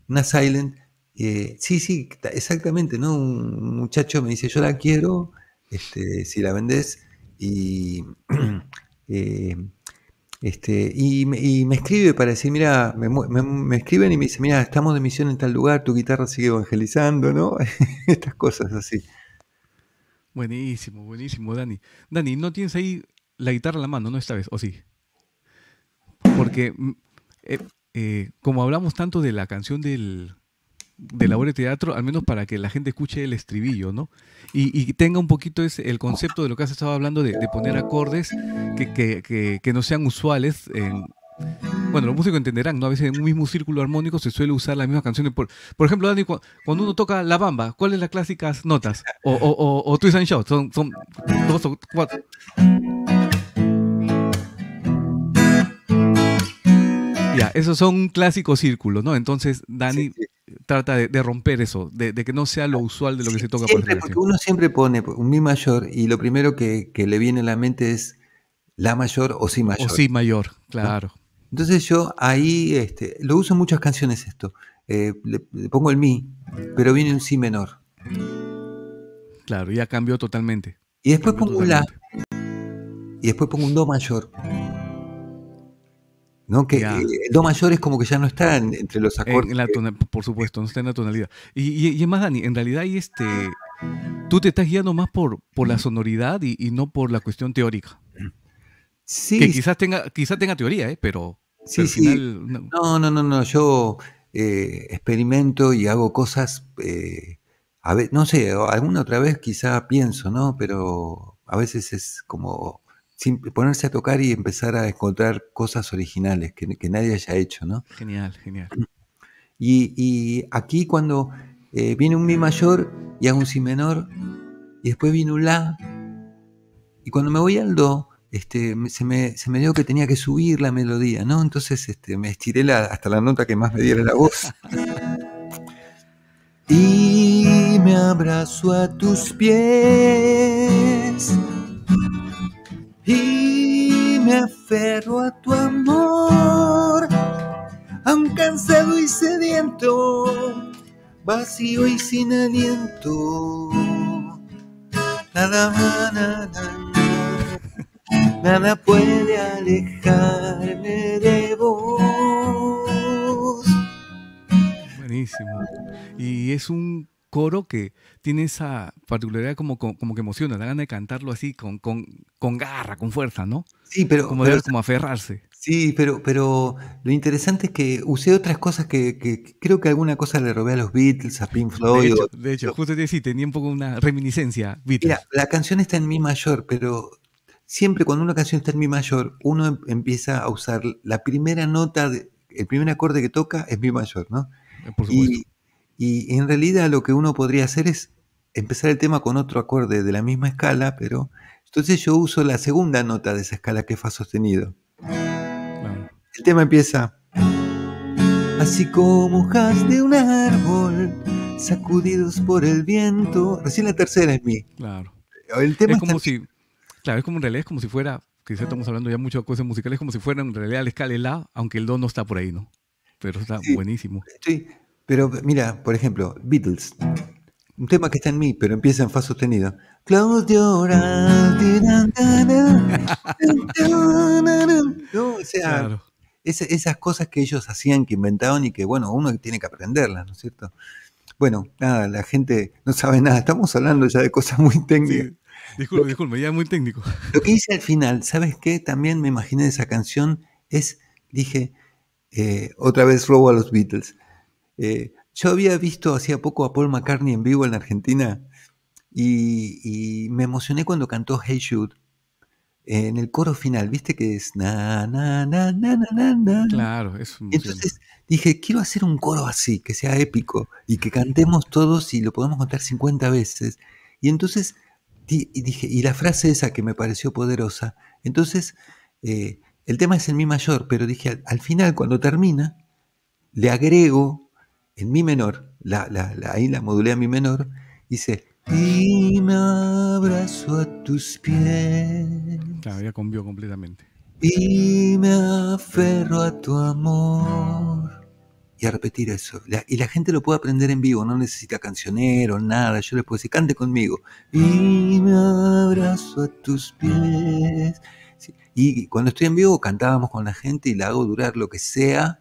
una Silent. Eh, sí, sí, exactamente, ¿no? Un muchacho me dice, yo la quiero, este, si la vendes Y <clears throat> Eh, este, y, me escribe para decir, mira, me, escriben y me dicen, mira, estamos de misión en tal lugar, tu guitarra sigue evangelizando, ¿no? <laughs> Estas cosas así. Buenísimo, buenísimo, Dani. Dani, ¿no tienes ahí la guitarra en la mano, no esta vez, o sí? Porque mm, eh, eh, como hablamos tanto de la canción del, de labor de teatro, al menos para que la gente escuche el estribillo, ¿no? Y, tenga un poquito ese, el concepto de lo que has estado hablando, de, poner acordes que, no sean usuales. En, bueno, los músicos entenderán, ¿no? A veces en un mismo círculo armónico se suele usar las mismas canciones. Por, ejemplo, Dani, cuando uno toca la bamba, ¿cuáles las clásicas notas? O, o, o, Twist and Shout, son, son dos o cuatro. Ya, esos son clásicos clásico ¿no? Entonces, Dani, trata de, romper eso, de, que no sea lo usual de lo que se toca siempre, porque uno siempre pone un mi mayor y lo primero que, le viene a la mente es la mayor o si mayor. O si mayor, claro. Entonces yo ahí este, lo uso en muchas canciones esto. Eh, le, pongo el mi, pero viene un si menor. Claro, ya cambió totalmente. Y después pongo un la. Y después pongo un do mayor. ¿no? Que eh, do mayor es como que ya no están entre los acordes. por supuesto, no está en la tonalidad. Y, es más, Dani, en realidad y este, tú te estás guiando más por, por la sonoridad y, no por la cuestión teórica. Sí. Que quizás tenga, quizás tenga teoría, ¿eh? pero, sí, sí. no. no. no, no, Yo eh, experimento y hago cosas. a ver, no sé, alguna otra vez quizá pienso, ¿no? Pero a veces es como ponerse a tocar y empezar a encontrar cosas originales que, nadie haya hecho, ¿no? Genial, genial. Y, aquí cuando eh, viene un mi mayor y hago un si menor, y después viene un la, y cuando me voy al do, este, se, me, dio que tenía que subir la melodía, ¿no? Entonces este, me estiré la, hasta la nota que más me diera la voz. <laughs> y me abrazo a tus pies y me aferro a tu amor, aun cansado y sediento, vacío y sin aliento. Nada, nada, nada puede alejarme de vos. Buenísimo. Y es un coro que tiene esa particularidad como, como, que emociona, la gana de cantarlo así con, con, garra, con fuerza, ¿no? Sí, pero... Como, como aferrarse. Sí, pero, pero lo interesante es que usé otras cosas que, creo que alguna cosa le robé a los Beatles, a Pink Floyd. De hecho, justo te decía, tenía un poco una reminiscencia Beatles. Mira, la canción está en mi mayor, pero siempre cuando una canción está en mi mayor, uno em, empieza a usar la primera nota, el primer acorde que toca es mi mayor, ¿no? Eh, por supuesto. Y en realidad lo que uno podría hacer es empezar el tema con otro acorde de la misma escala, pero entonces yo uso la segunda nota de esa escala que es Fa sostenido. El tema empieza. Así como hojas de un árbol sacudidos por el viento. Recién la tercera es mi. Claro. El tema es como si. Claro, es como en realidad es como si fuera. Quizás estamos hablando ya mucho de cosas musicales, como si fuera en realidad la escala de La, aunque el Do no está por ahí, ¿no? Pero está buenísimo. Sí, pero mira, por ejemplo, Beatles. Un tema que está en mí, pero empieza en fa sostenido. Claudio No, o sea, esas cosas que ellos hacían, que inventaron y que, bueno, uno tiene que aprenderlas, ¿no es cierto? Bueno, nada, la gente no sabe nada. Estamos hablando ya de cosas muy técnicas. Disculpe, disculpe, ya es muy técnico. Lo que hice al final, ¿sabes qué? También me imaginé esa canción, es, dije, eh, otra vez robo a los Beatles. Eh, yo había visto hacía poco a Paul McCartney en vivo en la Argentina y, me emocioné cuando cantó Hey Jude en el coro final, viste que es na na na na na Claro, es Entonces dije, quiero hacer un coro así, que sea épico y que cantemos todos y lo podamos contar 50 veces. Y entonces y dije, y la frase esa que me pareció poderosa. Entonces, eh, el tema es en mi mayor, pero dije, al final, cuando termina, le agrego en mi menor, la, la, la, ahí la modulé a mi menor, dice, y me abrazo a tus pies. Claro, ya cambió completamente. Y me aferro a tu amor. Y a repetir eso. y la gente lo puede aprender en vivo, no necesita cancionero, nada. Yo les puedo decir, cante conmigo. Y me abrazo a tus pies. Y cuando estoy en vivo cantábamos con la gente y la hago durar lo que sea,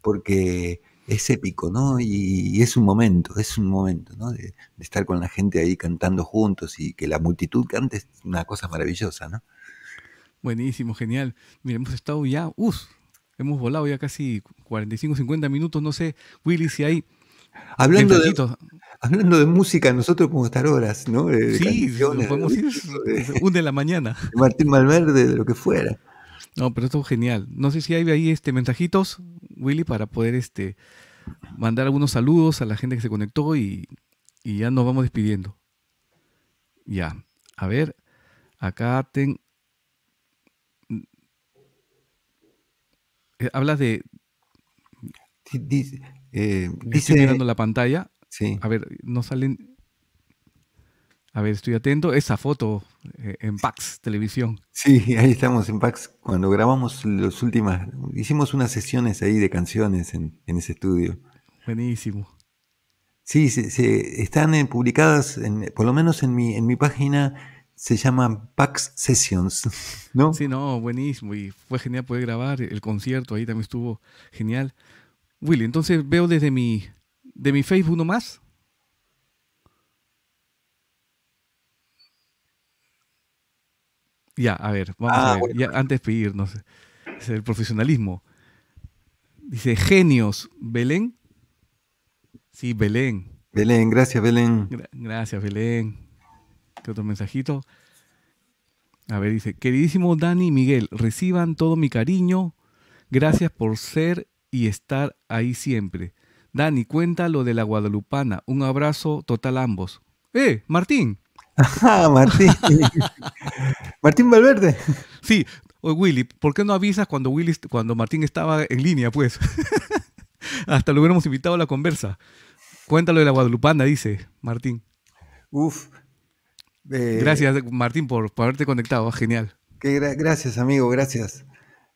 porque es épico, ¿no? Y, es un momento, es un momento, ¿no? De, estar con la gente ahí cantando juntos y que la multitud cante es una cosa maravillosa, ¿no? Buenísimo, genial. Mira, hemos estado ya, uff, hemos volado ya casi 45, 50 minutos, no sé, Willy, si hay... Hablando de, hablando de música, nosotros podemos estar horas, ¿no? sí, podemos ir un de la mañana. Martín Malverde, de lo que fuera. No, pero esto es genial. No sé si hay ahí este mensajitos, Willy, para poder este mandar algunos saludos a la gente que se conectó y, ya nos vamos despidiendo. Ya, a ver, acá ten... Eh, Hablas de... Dice, eh, dice... mirando la pantalla. Sí. A ver, no salen... A ver, estoy atento. Esa foto eh, en Pax Televisión. Sí, ahí estamos en Pax. Cuando grabamos las últimas, hicimos unas sesiones ahí de canciones en, ese estudio. Buenísimo. Sí, se, están eh, publicadas, por lo menos en mi, en mi página, se llaman Pax Sessions, <laughs> ¿no? Sí, no, buenísimo. Y fue genial poder grabar el concierto, ahí también estuvo genial. Willy, entonces veo desde mi, de mi Facebook nomás. Ya, a ver, vamos ah, a ver. antes de pedirnos, es el profesionalismo. Dice, genios, Belén. Sí, Belén. Belén, gracias, Belén. gracias, Belén. ¿Qué otro mensajito? A ver, dice, queridísimo Dani y Miguel, reciban todo mi cariño. Gracias por ser y estar ahí siempre. Dani, cuenta lo de la guadalupana. Un abrazo total a ambos. ¡Eh, Martín! <laughs> Ah, Martín. Martín Valverde. Sí, o Willy, ¿por qué no avisas cuando, Willy, cuando Martín estaba en línea, pues? <laughs> Hasta lo hubiéramos invitado a la conversa. Cuéntalo de la Guadalupana, dice Martín. Uf. gracias, Martín, por, haberte conectado. Ah, genial. Que gracias, amigo, gracias.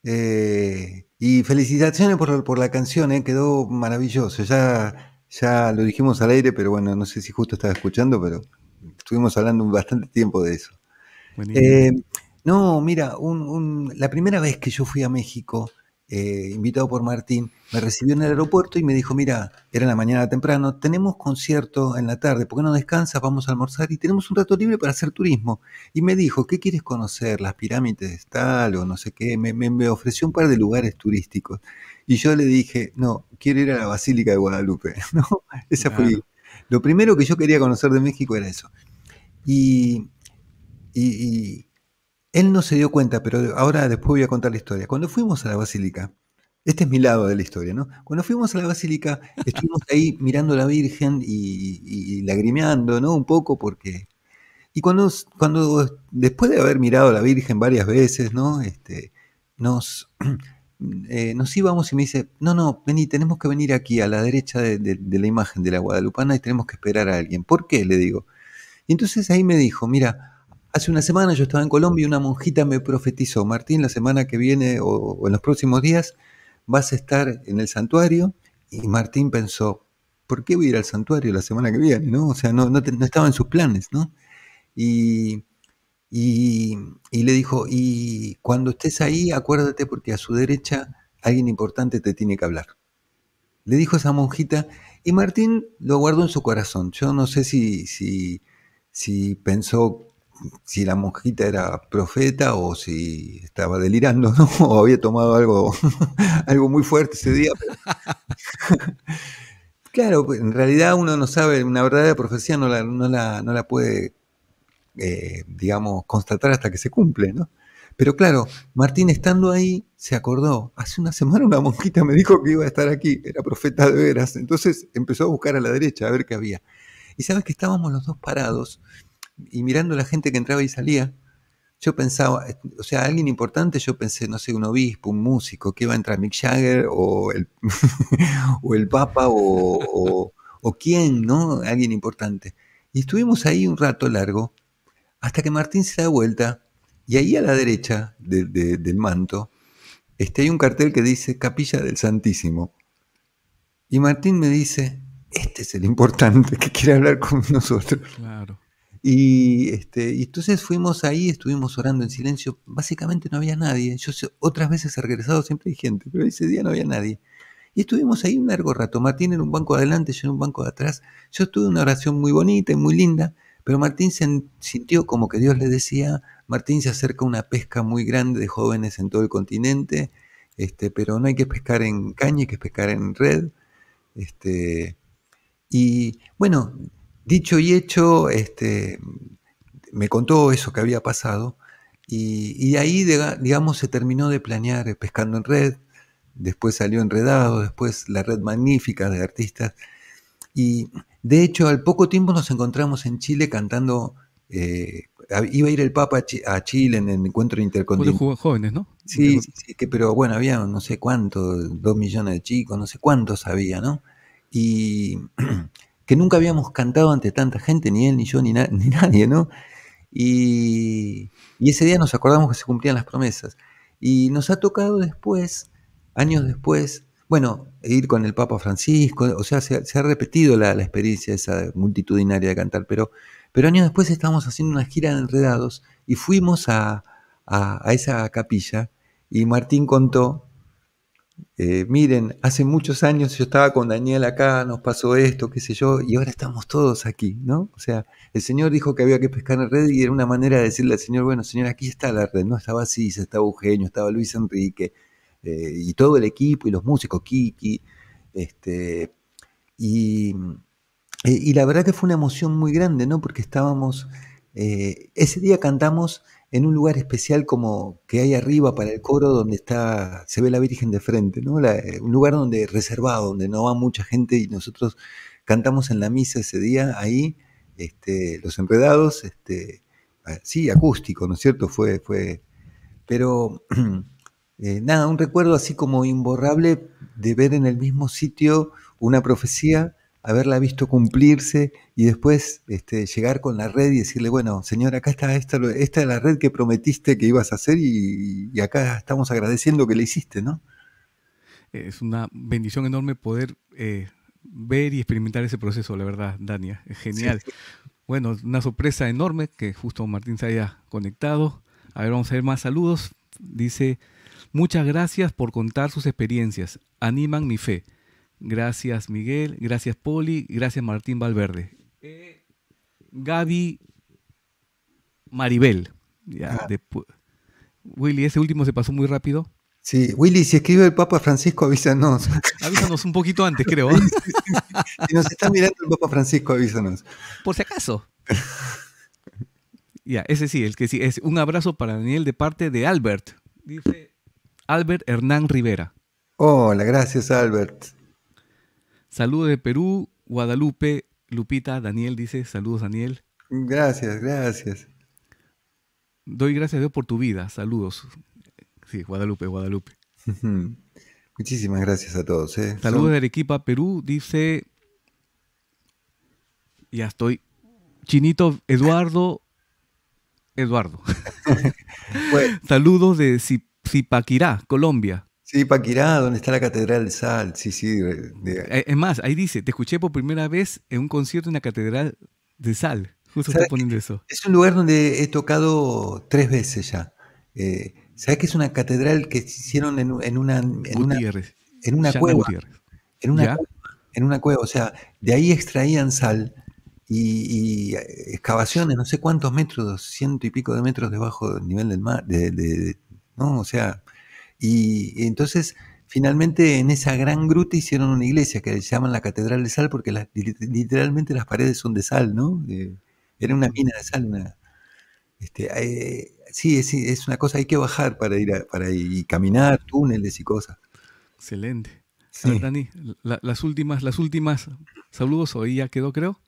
Eh, y felicitaciones por, la canción, eh, quedó maravilloso. Ya, ya lo dijimos al aire, pero bueno, no sé si justo estaba escuchando, pero estuvimos hablando bastante tiempo de eso. Eh, no, mira, la primera vez que yo fui a México, eh, invitado por Martín, me recibió en el aeropuerto y me dijo, mira, era la mañana temprano, tenemos concierto en la tarde, ...porque no descansas? Vamos a almorzar y tenemos un rato libre para hacer turismo. Y me dijo, ¿qué quieres conocer? Las pirámides tal o no sé qué. Me, ofreció un par de lugares turísticos. Y yo le dije, no, quiero ir a la Basílica de Guadalupe. <laughs> ¿No? Esa fue lo primero que yo quería conocer de México era eso. Y, él no se dio cuenta, pero ahora después voy a contar la historia. Cuando fuimos a la basílica, este es mi lado de la historia, ¿no? Cuando fuimos a la basílica, estuvimos ahí mirando a la Virgen y, lagrimeando, ¿no? Un poco porque... Y cuando, cuando, después de haber mirado a la Virgen varias veces, ¿no? Este, nos, <clears throat> eh, nos íbamos y me dice, no, no, vení, tenemos que venir aquí a la derecha de, de, la imagen de la Guadalupana y tenemos que esperar a alguien. ¿Por qué? Le digo entonces ahí me dijo, mira, hace una semana yo estaba en Colombia y una monjita me profetizó, Martín, la semana que viene o, en los próximos días vas a estar en el santuario. Y Martín pensó, ¿por qué voy a ir al santuario la semana que viene? ¿no? O sea, no, no, estaba en sus planes, ¿no? Y, y, y, le dijo, y cuando estés ahí, acuérdate porque a su derecha alguien importante te tiene que hablar. Le dijo esa monjita, y Martín lo guardó en su corazón. Yo no sé si, si si pensó si la monjita era profeta o si estaba delirando, ¿no? <laughs> O había tomado algo, <laughs> algo muy fuerte ese día. <laughs> claro, pues, en realidad uno no sabe, una verdadera profecía no la, no la, no la puede, eh, digamos, constatar hasta que se cumple, ¿no? Pero claro, Martín estando ahí se acordó, hace una semana una monjita me dijo que iba a estar aquí, era profeta de veras, entonces empezó a buscar a la derecha a ver qué había. Y sabes que estábamos los dos parados y mirando a la gente que entraba y salía. Yo pensaba, o sea, alguien importante, yo pensé, no sé, un obispo, un músico, que iba a entrar Mick Jagger o el, <laughs> o el Papa o, o, quién, ¿no? Alguien importante. Y estuvimos ahí un rato largo hasta que Martín se da vuelta y ahí a la derecha del manto este, hay un cartel que dice Capilla del Santísimo. Y Martín me dice, este es el importante que quiere hablar con nosotros. Claro. Y, este, y entonces fuimos ahí, estuvimos orando en silencio. Básicamente no había nadie. Yo otras veces he regresado, siempre hay gente, pero ese día no había nadie. Y estuvimos ahí un largo rato. Martín en un banco adelante, yo en un banco de atrás. Yo estuve una oración muy bonita y muy linda, pero Martín se sintió como que Dios le decía, Martín se acerca a una pesca muy grande de jóvenes en todo el continente, este, pero no hay que pescar en caña, hay que pescar en red. Este, y bueno, dicho y hecho, este, me contó eso que había pasado y, ahí, digamos, se terminó de planear Pescando en Red, después salió Enredado, después la Red Magnífica de artistas. Y de hecho, al poco tiempo nos encontramos en Chile cantando. Eh, iba a ir el Papa a Chile en el encuentro intercontinental. jóvenes, ¿no? Sí, pero bueno, había no sé cuántos, dos millones de chicos, no sé cuántos había, ¿no? y <clears throat> que nunca habíamos cantado ante tanta gente, ni él, ni yo, ni, <laughs> nadie, ¿no? Y, y, ese día nos acordamos que se cumplían las promesas. Y nos ha tocado después, años después, bueno, ir con el Papa Francisco, o sea, se, ha repetido la, experiencia esa multitudinaria de cantar, pero, pero años después estábamos haciendo una gira de enredados y fuimos a, a, a esa capilla y Martín contó eh, miren, hace muchos años yo estaba con Daniel acá, nos pasó esto, qué sé yo, y ahora estamos todos aquí, ¿no? O sea, el Señor dijo que había que pescar en red y era una manera de decirle al Señor, bueno, Señor, aquí está la red, ¿no? Estaba Cisa, estaba Eugenio, estaba Luis Enrique, eh, y todo el equipo, y los músicos, Kiki, este, eh, y, la verdad que fue una emoción muy grande, ¿no? Porque estábamos, ese día cantamos en un lugar especial como que hay arriba para el coro donde está se ve la Virgen de frente, ¿no? Eh, un lugar donde reservado, donde no va mucha gente y nosotros cantamos en la misa ese día ahí este, los enredados, este, sí, acústico, ¿no es cierto? Fue, fue, pero <clears throat> eh, nada, un recuerdo así como imborrable de ver en el mismo sitio una profecía haberla visto cumplirse y después este, llegar con la red y decirle, bueno, señor, acá está esta, esta es la red que prometiste que ibas a hacer y, acá estamos agradeciendo que la hiciste, ¿no? Es una bendición enorme poder eh, ver y experimentar ese proceso, la verdad, Dania. Es genial. Bueno, una sorpresa enorme que justo Martín se haya conectado. A ver, vamos a ver más saludos. Dice, muchas gracias por contar sus experiencias. Animan mi fe. Gracias Miguel, gracias Poli, gracias Martín Valverde. Eh, Gaby Maribel. Ah. Willy, ese último se pasó muy rápido. Sí, Willy, si escribe el Papa Francisco, avísanos. <laughs> Avísanos un poquito antes, creo. si nos está mirando el Papa Francisco, avísanos. Por si acaso. ya, ese sí, el que sí. Es un abrazo para Daniel de parte de Albert. Dice Albert Hernán Rivera. Hola, gracias Albert. Saludos de Perú, Guadalupe, Lupita, Daniel dice, saludos Daniel. Gracias, gracias. Doy gracias a Dios por tu vida, saludos. Sí, Guadalupe, Guadalupe. Muchísimas gracias a todos. ¿eh? Saludos de Arequipa, Perú, dice, ya estoy, Chinito Eduardo, Eduardo. <laughs> Pues saludos de Zipaquirá, Colombia. Sí, Paquirá, donde está la Catedral de Sal. Sí, sí. Eh, es más, ahí dice, te escuché por primera vez en un concierto en la Catedral de Sal. Justo está poniendo eso. Es un lugar donde he tocado tres veces ya. Eh, ¿Sabes que es una catedral que se hicieron en, una. En una, en una cueva. En una, cueva, en una cueva. O sea, de ahí extraían sal y, excavaciones, no sé cuántos metros, ciento y pico de metros debajo del nivel del mar. de, ¿no? O sea, y entonces, finalmente, en esa gran gruta hicieron una iglesia que se llaman la Catedral de Sal, porque literalmente las paredes son de sal, ¿no? era una mina de sal, una, este, eh, sí, es, una cosa, hay que bajar para ir a, para caminar, túneles y cosas. Excelente. las últimas, las últimas saludos hoy ya quedó, creo.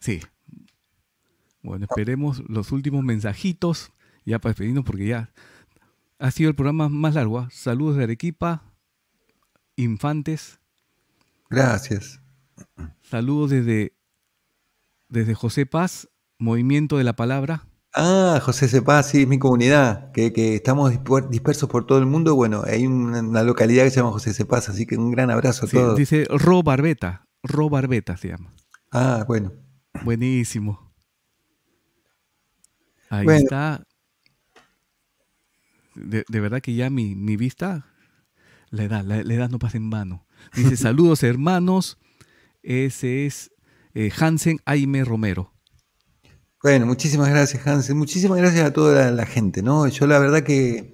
Sí. Bueno, esperemos los últimos mensajitos ya para despedirnos porque ya ha sido el programa más largo. ¿ah? Saludos de Arequipa, Infantes. Gracias. Saludos desde, desde José Paz, Movimiento de la Palabra. Ah, José Sepaz, sí, es mi comunidad, que, estamos dispersos por todo el mundo. Bueno, hay una, localidad que se llama José Sepaz, así que un gran abrazo a todos. Dice Ro Barbeta, Ro Barbeta se llama. Ah, bueno. Buenísimo. Ahí está de, verdad que ya mi, vista, la edad, la, edad no pasa en vano. Dice, saludos hermanos, ese es eh, Hansen Aime Romero. Bueno, muchísimas gracias Hansen, muchísimas gracias a toda la, gente, ¿no? Yo la verdad que,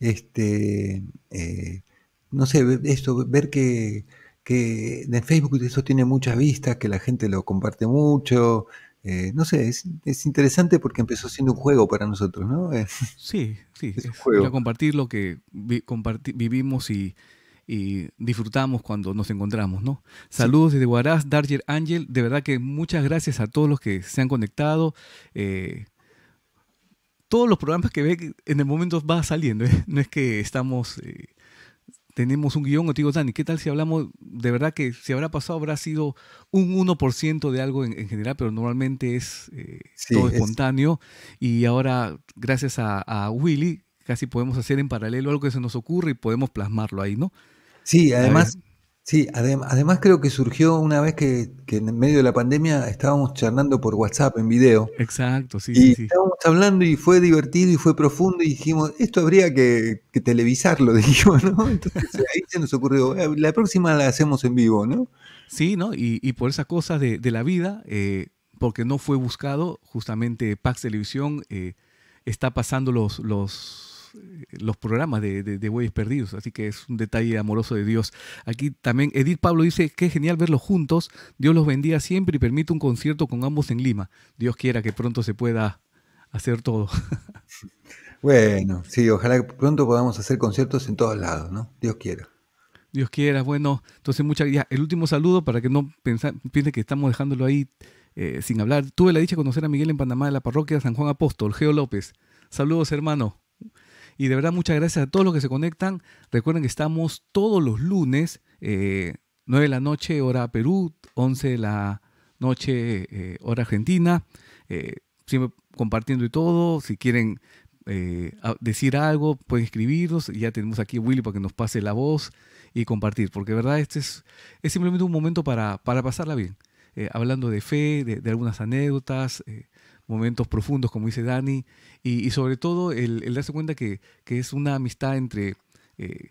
este, eh, no sé, esto, ver que, que en Facebook eso tiene muchas vistas, que la gente lo comparte mucho, eh, no sé, es, es, interesante porque empezó siendo un juego para nosotros, ¿no? Eh, sí, sí, <laughs> es, un juego. compartir lo que vivimos y, disfrutamos cuando nos encontramos, ¿no? Saludos desde Guaraz, Darger Ángel, de verdad que muchas gracias a todos los que se han conectado. Eh, todos los programas que ve en el momento va saliendo, ¿eh? no es que estamos tenemos un guión, o digo, Dani, ¿qué tal si hablamos de verdad que si habrá pasado habrá sido un 1% de algo en, general, pero normalmente es eh, todo espontáneo. Y ahora, gracias a, a, Willy, casi podemos hacer en paralelo algo que se nos ocurre y podemos plasmarlo ahí, ¿no? Sí, además Sí, además creo que surgió una vez que, en medio de la pandemia estábamos charlando por WhatsApp en video. Exacto, sí, sí, Estábamos hablando y fue divertido y fue profundo y dijimos, esto habría que, televisarlo, <laughs> dijimos, ¿no? Entonces <laughs> ahí se nos ocurrió, eh, la próxima la hacemos en vivo, ¿no? Sí, ¿no? Y, por esas cosas de, la vida, eh, porque no fue buscado, justamente Pax Televisión eh, está pasando los, los los programas de, de, Bueyes Perdidos, así que es un detalle amoroso de Dios. Aquí también Edith Pablo dice, que genial verlos juntos, Dios los bendiga siempre y permite un concierto con ambos en Lima. Dios quiera que pronto se pueda hacer todo. <laughs> Bueno, sí, ojalá que pronto podamos hacer conciertos en todos lados, ¿no? Dios quiera. Dios quiera, bueno, entonces muchas gracias. El último saludo para que no piensen que estamos dejándolo ahí eh, sin hablar. Tuve la dicha de conocer a Miguel en Panamá de la parroquia San Juan Apóstol, Geo López. Saludos, hermano. Y de verdad, muchas gracias a todos los que se conectan. Recuerden que estamos todos los lunes, 9 eh, de la noche, hora Perú, 11 de la noche, eh, hora Argentina. Eh, siempre compartiendo y todo. Si quieren decir algo, pueden escribirnos. Ya tenemos aquí a Willy para que nos pase la voz y compartir. Porque de verdad, este es, es simplemente un momento para, pasarla bien. hablando de fe, de algunas anécdotas momentos profundos, como dice Dani, y, sobre todo el, darse cuenta que, que, es una amistad entre... Eh,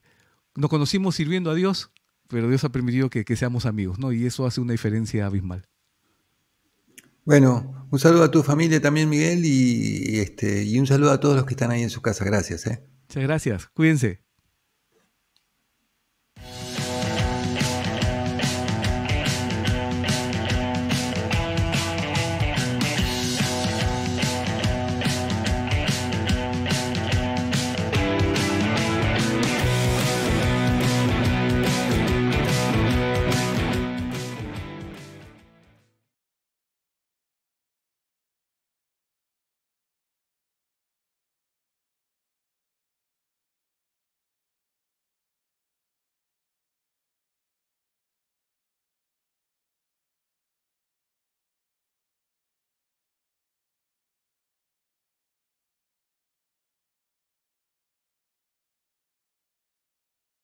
nos conocimos sirviendo a Dios, pero Dios ha permitido que, seamos amigos, ¿no? Y eso hace una diferencia abismal. Bueno, un saludo a tu familia también, Miguel, y, este, y un saludo a todos los que están ahí en su casa. Gracias. ¿eh? Muchas gracias. Cuídense.